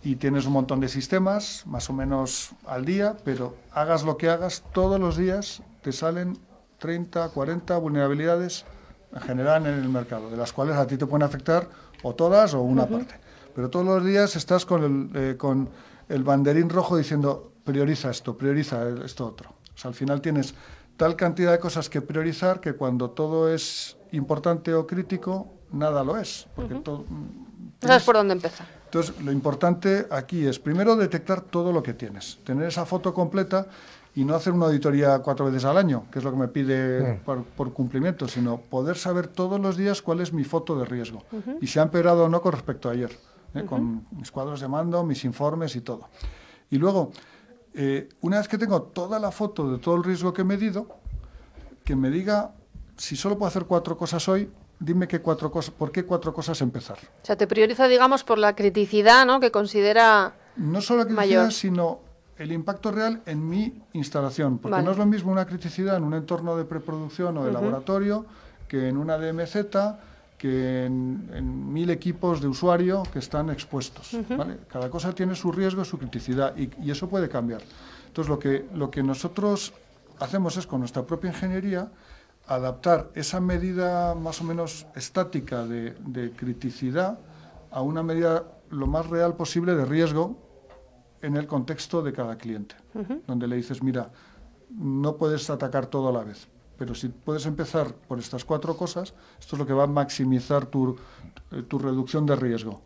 y tienes un montón de sistemas, más o menos al día, pero hagas lo que hagas, todos los días te salen 30, 40 vulnerabilidades en general en el mercado, de las cuales a ti te pueden afectar o todas o una parte. Pero todos los días estás con el, eh, con el banderín rojo diciendo prioriza esto, prioriza esto otro. O sea, al final tienes tal cantidad de cosas que priorizar que cuando todo es importante o crítico, nada lo es. Porque mm, ¿Sabes por dónde empezar. Entonces, lo importante aquí es primero detectar todo lo que tienes, tener esa foto completa y no hacer una auditoría cuatro veces al año, que es lo que me pide mm. por, cumplimiento, sino poder saber todos los días cuál es mi foto de riesgo y si ha empeorado o no con respecto a ayer, ¿eh? con mis cuadros de mando, mis informes y todo. Y luego, eh, una vez que tengo toda la foto de todo el riesgo que he medido, que me diga si solo puedo hacer cuatro cosas hoy, dime qué cuatro cosas, por qué cuatro cosas empezar. O sea, te prioriza, digamos, por la criticidad, ¿no? Que considera no solo la criticidad, sino el impacto real en mi instalación, porque no es lo mismo una criticidad en un entorno de preproducción o de laboratorio que en una DMZ, que en, mil equipos de usuario que están expuestos. Cada cosa tiene su riesgo, su criticidad, y, eso puede cambiar. Entonces, lo que, lo que nosotros hacemos es, con nuestra propia ingeniería, adaptar esa medida más o menos estática de, criticidad a una medida lo más real posible de riesgo en el contexto de cada cliente, donde le dices, mira, no puedes atacar todo a la vez, pero si puedes empezar por estas cuatro cosas, esto es lo que va a maximizar tu, eh, reducción de riesgo.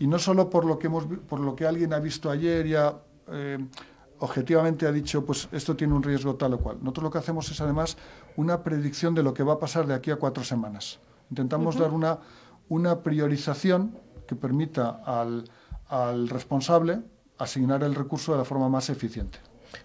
Y no solo por lo que, hemos, por lo que alguien ha visto ayer y eh, objetivamente ha dicho, pues esto tiene un riesgo tal o cual. Nosotros lo que hacemos es además una predicción de lo que va a pasar de aquí a cuatro semanas. Intentamos dar una, una priorización que permita al, responsable asignar el recurso de la forma más eficiente.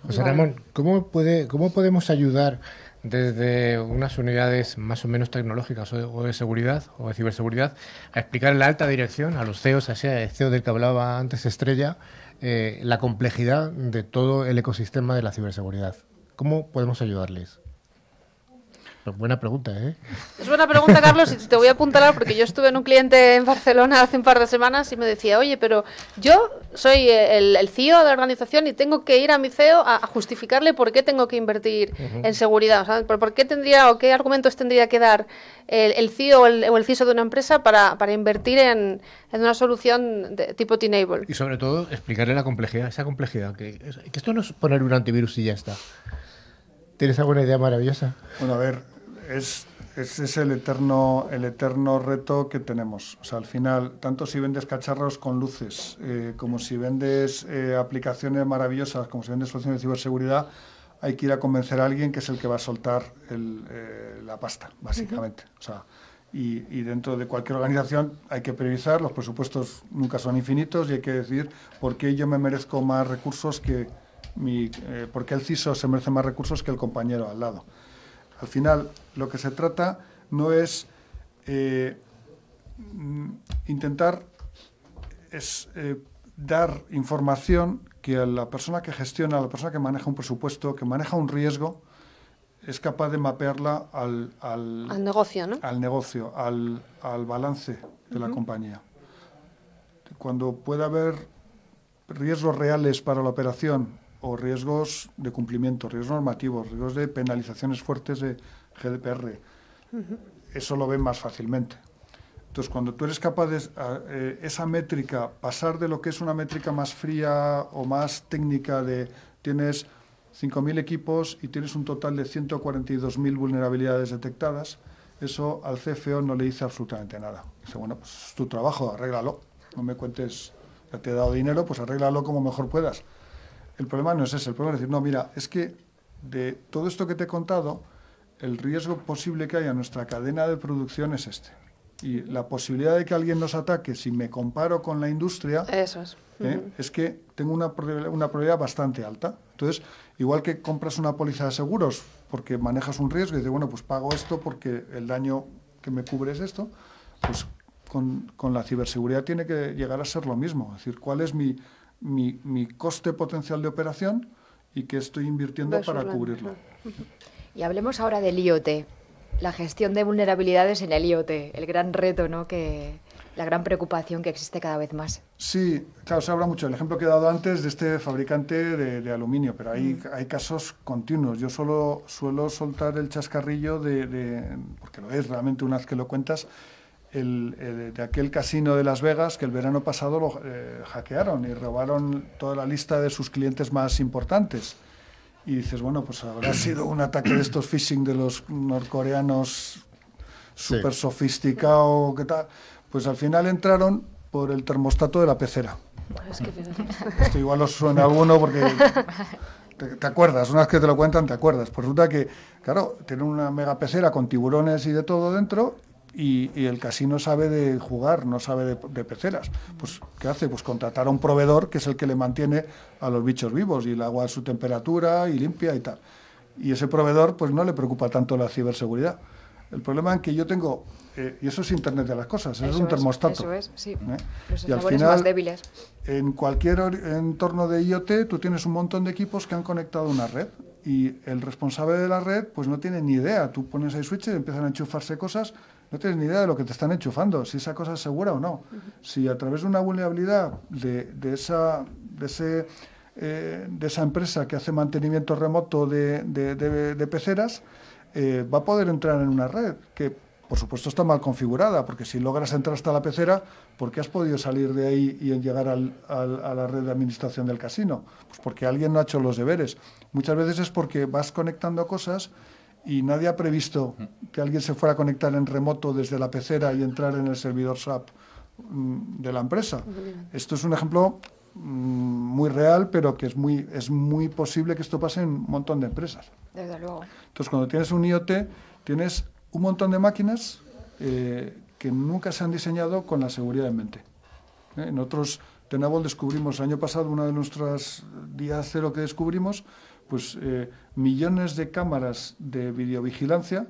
José Ramón, ¿cómo, puede, ¿cómo podemos ayudar desde unas unidades más o menos tecnológicas o de, seguridad o de ciberseguridad a explicar en la alta dirección, a los CEOs, a el CEO del que hablaba antes Estrella, eh, la complejidad de todo el ecosistema de la ciberseguridad? ¿Cómo podemos ayudarles? Pues buena pregunta, ¿eh? Es buena pregunta, Carlos, y te voy a apuntalar porque yo estuve en un cliente en Barcelona hace un par de semanas y me decía, oye, pero yo soy el, el CEO de la organización y tengo que ir a mi CEO a, justificarle por qué tengo que invertir en seguridad. O sea, ¿por, qué tendría o qué argumentos tendría que dar el, el CEO o el, CISO de una empresa para, invertir en, una solución de tipo t Y sobre todo, explicarle la complejidad, esa complejidad, que, que esto no es poner un antivirus y ya está. ¿Tienes alguna idea maravillosa? Bueno, a ver, es, es es el eterno, el eterno reto que tenemos. O sea, al final, tanto si vendes cacharros con luces, eh, como si vendes eh, aplicaciones maravillosas, como si vendes soluciones de ciberseguridad, hay que ir a convencer a alguien que es el que va a soltar eh, la pasta, básicamente. O sea, y, dentro de cualquier organización hay que priorizar, los presupuestos nunca son infinitos y hay que decir por qué yo me merezco más recursos que mi... por qué el CISO se merece más recursos que el compañero al lado. Al final, lo que se trata no es eh, mm, intentar es, eh, dar información que a la persona que gestiona, a la persona que maneja un presupuesto, que maneja un riesgo, es capaz de mapearla al, negocio, ¿no? Al negocio, al, balance de la compañía. Cuando pueda haber riesgos reales para la operación o riesgos de cumplimiento, riesgos normativos, riesgos de penalizaciones fuertes de GDPR. Eso lo ven más fácilmente. Entonces, cuando tú eres capaz de eh, esa métrica, pasar de lo que es una métrica más fría o más técnica de tienes 5.000 equipos y tienes un total de 142.000 vulnerabilidades detectadas, eso al CFO no le dice absolutamente nada. Dice, bueno, pues es tu trabajo, arréglalo. No me cuentes, ya te he dado dinero, pues arréglalo como mejor puedas. El problema no es ese, el problema es decir, no, mira, es que de todo esto que te he contado, el riesgo posible que haya en nuestra cadena de producción es este. Y la posibilidad de que alguien nos ataque, si me comparo con la industria, Eso es. ¿eh? que tengo una, una probabilidad bastante alta. Entonces, igual que compras una póliza de seguros porque manejas un riesgo y dices, bueno, pues pago esto porque el daño que me cubre es esto, pues con, con la ciberseguridad tiene que llegar a ser lo mismo. Es decir, ¿cuál es mi mi, coste potencial de operación y que estoy invirtiendo para cubrirlo. Y hablemos ahora del IoT, la gestión de vulnerabilidades en el IoT, el gran reto, ¿no? Que, la gran preocupación que existe cada vez más. Sí, claro, se habla mucho. El ejemplo que he dado antes de este fabricante de, aluminio, pero hay, mm. hay casos continuos. Yo solo suelo soltar el chascarrillo de, de, porque lo es realmente una vez que lo cuentas, de aquel casino de Las Vegas que el verano pasado lo eh, hackearon y robaron toda la lista de sus clientes más importantes. Y dices, bueno, pues habrá sido un ataque de estos phishing de los norcoreanos súper sí. sofisticado, ¿qué tal? Pues al final entraron por el termostato de la pecera. Esto igual os suena a alguno porque te, acuerdas, una vez que te lo cuentan te acuerdas. Pues resulta que, claro, tienen una mega pecera con tiburones y de todo dentro y, el casino sabe de jugar, no sabe de, peceras. Pues, ¿qué hace? Pues contratar a un proveedor que es el que le mantiene a los bichos vivos y el agua a su temperatura y limpia y tal. Y ese proveedor, pues no le preocupa tanto la ciberseguridad. El problema es que yo tengo, eh, y eso es Internet de las cosas, es un termostato. eso es, sí. ¿eh? y al final, más débiles. En cualquier entorno de IoT, tú tienes un montón de equipos que han conectado una red y el responsable de la red pues no tiene ni idea. Tú pones ahí switches, empiezan a enchufarse cosas no tienes ni idea de lo que te están enchufando, si esa cosa es segura o no. Si a través de una vulnerabilidad eh, de, esa, empresa que hace mantenimiento remoto de, peceras, eh, va a poder entrar en una red que, por supuesto, está mal configurada, porque si logras entrar hasta la pecera, ¿por qué has podido salir de ahí y llegar a la red de administración del casino? Pues porque alguien no ha hecho los deberes. Muchas veces es porque vas conectando cosas y nadie ha previsto que alguien se fuera a conectar en remoto desde la pecera y entrar en el servidor SAP mm, de la empresa. Esto es un ejemplo mm, muy real, pero que es muy, es muy posible que esto pase en un montón de empresas. Desde luego. Entonces, cuando tienes un IoT, tienes un montón de máquinas eh, que nunca se han diseñado con la seguridad en mente. En eh, otros, Tenable descubrimos, el año pasado, uno de nuestros días cero que descubrimos, pues eh, millones de cámaras de videovigilancia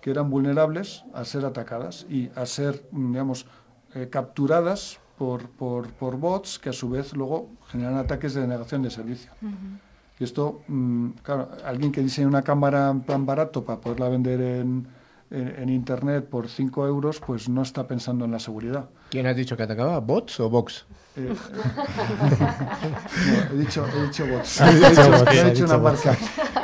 que eran vulnerables a ser atacadas y a ser, digamos, eh, capturadas por, por, bots que a su vez luego generan ataques de denegación de servicio. Y esto, mm, claro, alguien que diseña una cámara en plan barato para poderla vender en, en, Internet por 5 euros, pues no está pensando en la seguridad. ¿Quién has dicho que atacaba? ¿Bots o Vox? Eh, he, dicho, he bots. He dicho, una marca.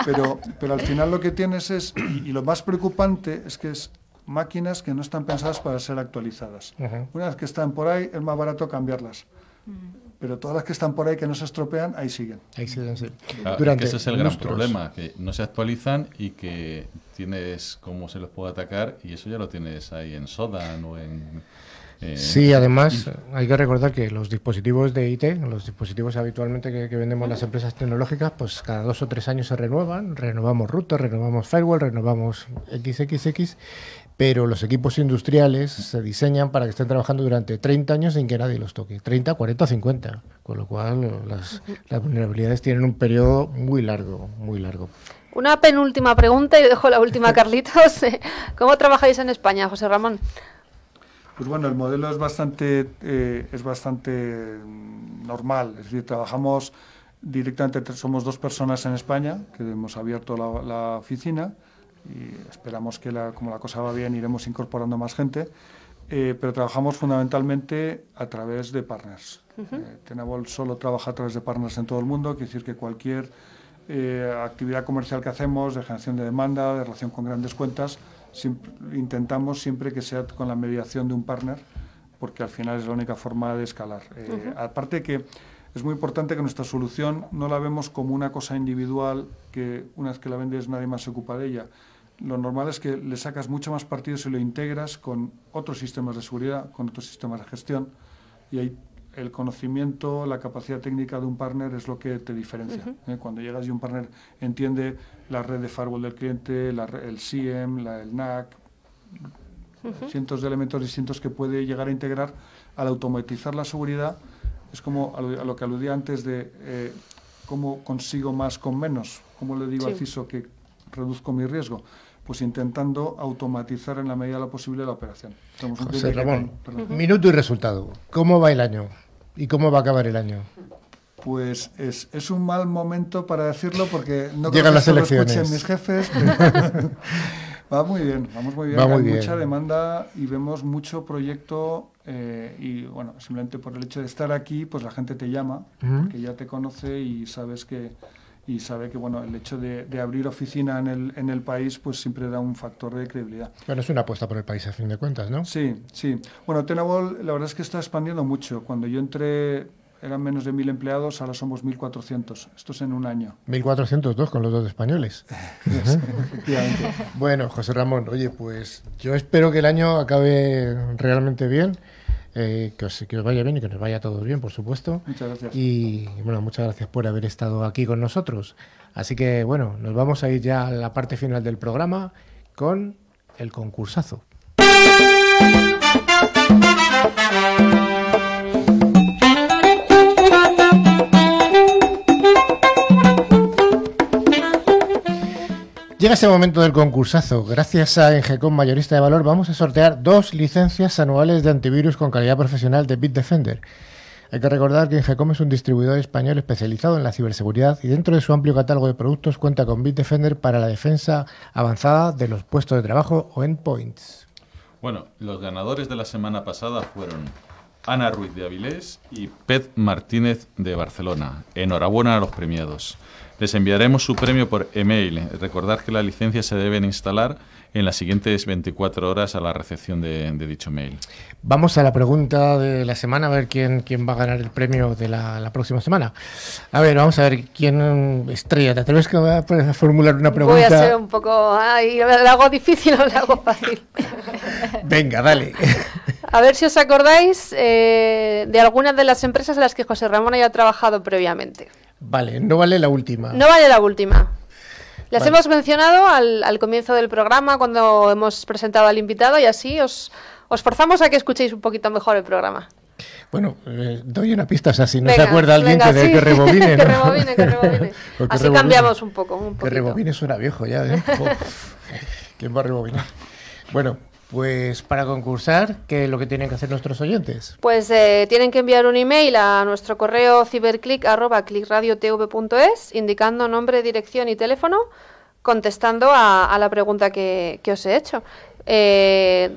Pero, pero al final lo que tienes es, y, y lo más preocupante es que es máquinas que no están pensadas para ser actualizadas. Una vez que están por ahí, es más barato cambiarlas. Mm pero todas las que están por ahí que no se estropean, ahí siguen. Ahí siguen, ah, ese es el gran problema, que no se actualizan y que tienes cómo se los puede atacar y eso ya lo tienes ahí en Sodan o en... Eh, sí, además hay que recordar que los dispositivos de IT, los dispositivos habitualmente que, vendemos las empresas tecnológicas, pues cada dos o tres años se renuevan, renovamos router, renovamos firewall, renovamos XXX pero los equipos industriales se diseñan para que estén trabajando durante 30 años sin que nadie los toque. 30, 40, 50. Con lo cual las, vulnerabilidades tienen un periodo muy largo, muy largo. Una penúltima pregunta y dejo la última Carlitos. ¿Cómo trabajáis en España, José Ramón? Pues bueno, el modelo es bastante, eh, es bastante mm, normal. Es decir, trabajamos directamente, somos dos personas en España, que hemos abierto la oficina y esperamos que como la cosa va bien iremos incorporando más gente, eh, pero trabajamos fundamentalmente a través de partners. Uh solo trabaja a través de partners en todo el mundo, quiere decir que cualquier eh, actividad comercial que hacemos, de generación de demanda, de relación con grandes cuentas, intentamos siempre que sea con la mediación de un partner, porque al final es la única forma de escalar. Aparte que es muy importante que nuestra solución no la vemos como una cosa individual que una vez que la vendes nadie más se ocupa de ella. Lo normal es que le sacas mucho más partido si lo integras con otros sistemas de seguridad, con otros sistemas de gestión, y ahí el conocimiento, la capacidad técnica de un partner es lo que te diferencia. ¿eh? Cuando llegas y un partner entiende la red de firewall del cliente, el CIEM, el NAC, cientos de elementos distintos que puede llegar a integrar al automatizar la seguridad, es como a lo, que aludía antes de eh, cómo consigo más con menos. ¿Cómo le digo a al CISO que reduzco mi riesgo? Pues intentando automatizar en la medida de lo posible la operación. José Ramón, minuto y resultado. ¿Cómo va el año? ¿Y cómo va a acabar el año? Pues es, es un mal momento para decirlo porque no Llegan que las elecciones. mis jefes. Va muy bien, vamos muy bien. Hay mucha demanda y vemos mucho proyecto eh, y bueno, simplemente por el hecho de estar aquí, pues la gente te llama, que ya te conoce y sabes que, y sabe que bueno el hecho de, abrir oficina en el, en el, país pues siempre da un factor de credibilidad. Bueno, es una apuesta por el país a fin de cuentas, ¿no? Sí, sí. Bueno, Tenable la verdad es que está expandiendo mucho. Cuando yo entré eran menos de mil empleados, ahora somos 1.400. Esto es en un año. 1.402 con los dos españoles. Bueno, José Ramón, oye, pues yo espero que el año acabe realmente bien. Eh, que, os, que, os, vaya bien y que nos vaya a todos bien, por supuesto. Muchas gracias. Y bueno, muchas gracias por haber estado aquí con nosotros. Así que bueno, nos vamos a ir ya a la parte final del programa con el concursazo. Llega ese momento del concursazo. Gracias a Engecom Mayorista de Valor vamos a sortear dos licencias anuales de antivirus con calidad profesional de Bitdefender. Hay que recordar que Ingecom es un distribuidor español especializado en la ciberseguridad y dentro de su amplio catálogo de productos cuenta con Bitdefender para la defensa avanzada de los puestos de trabajo o endpoints. Bueno, los ganadores de la semana pasada fueron Ana Ruiz de Avilés y Pet Martínez de Barcelona. Enhorabuena a los premiados. Les enviaremos su premio por email. ...recordar que la licencia se deben instalar en las siguientes 24 horas a la recepción de, dicho mail. Vamos a la pregunta de la semana, a ver quién, quién va a ganar el premio de la, próxima semana. A ver, vamos a ver quién estrella. ¿Te atreves a, formular una pregunta? Voy a ser un poco. ¿La hago difícil o la hago fácil? Venga, dale. A ver si os acordáis eh, de algunas de las empresas en las que José Ramón haya trabajado previamente. Vale, no vale la última. No vale la última. Las hemos mencionado al, comienzo del programa cuando hemos presentado al invitado y así os, os forzamos a que escuchéis un poquito mejor el programa. Bueno, eh, doy una pista, o si no se acuerda alguien que, sí. que, rebobine, que rebobine. que rebobine, Así cambiamos un poco. Un que rebobine suena viejo ya. ¿eh? ¿Quién va a rebobinar? Bueno, pues para concursar, ¿qué es lo que tienen que hacer nuestros oyentes? Pues eh, tienen que enviar un email a nuestro correo ciberclick.clickradiotv.es indicando nombre, dirección y teléfono, contestando a, la pregunta que, os he hecho. Eh,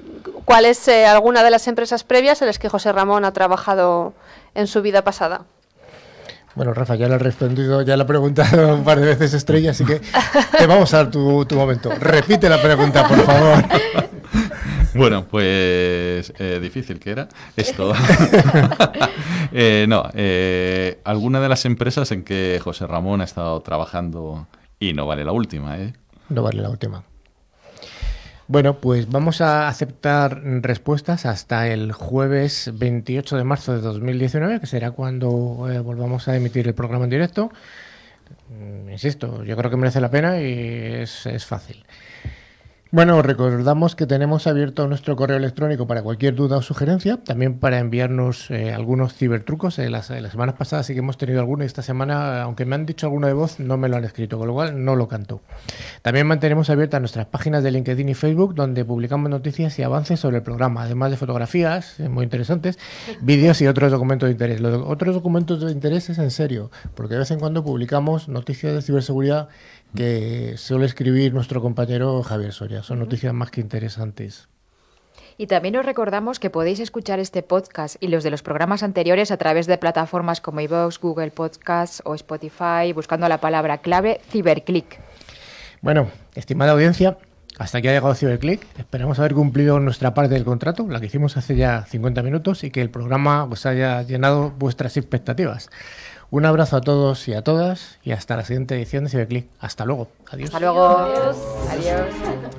¿Cuál es eh, alguna de las empresas previas en las que José Ramón ha trabajado en su vida pasada? Bueno, Rafa, ya le he respondido, ya la ha preguntado un par de veces estrella, así que te vamos a dar tu momento. Repite la pregunta, por favor. Bueno, pues eh, difícil que era esto. Eh, no, eh, alguna de las empresas en que José Ramón ha estado trabajando y no vale la última, ¿eh? No vale la última. Bueno, pues vamos a aceptar respuestas hasta el jueves 28 de marzo de 2019, que será cuando volvamos a emitir el programa en directo. Mm, insisto, yo creo que merece la pena y es fácil. Bueno, recordamos que tenemos abierto nuestro correo electrónico para cualquier duda o sugerencia, también para enviarnos eh, algunos cibertrucos. Eh, eh, las, semanas pasadas sí que hemos tenido algunos y esta semana, aunque me han dicho alguno de voz, no me lo han escrito, con lo cual no lo canto. También mantenemos abiertas nuestras páginas de LinkedIn y Facebook, donde publicamos noticias y avances sobre el programa, además de fotografías eh, muy interesantes, vídeos y otros documentos de interés. Los otros documentos de interés es en serio, porque de vez en cuando publicamos noticias de ciberseguridad que suele escribir nuestro compañero Javier Soria. Son noticias más que interesantes. Y también os recordamos que podéis escuchar este podcast y los de los programas anteriores a través de plataformas como iVoox, Google Podcasts o Spotify, buscando la palabra clave Ciberclick. Bueno, estimada audiencia, hasta aquí ha llegado Ciberclick. Esperamos haber cumplido nuestra parte del contrato, la que hicimos hace ya 50 minutos, y que el programa os haya llenado vuestras expectativas. Un abrazo a todos y a todas y hasta la siguiente edición de Ciberclick. Hasta luego. Adiós. Hasta luego. Adiós. Adiós.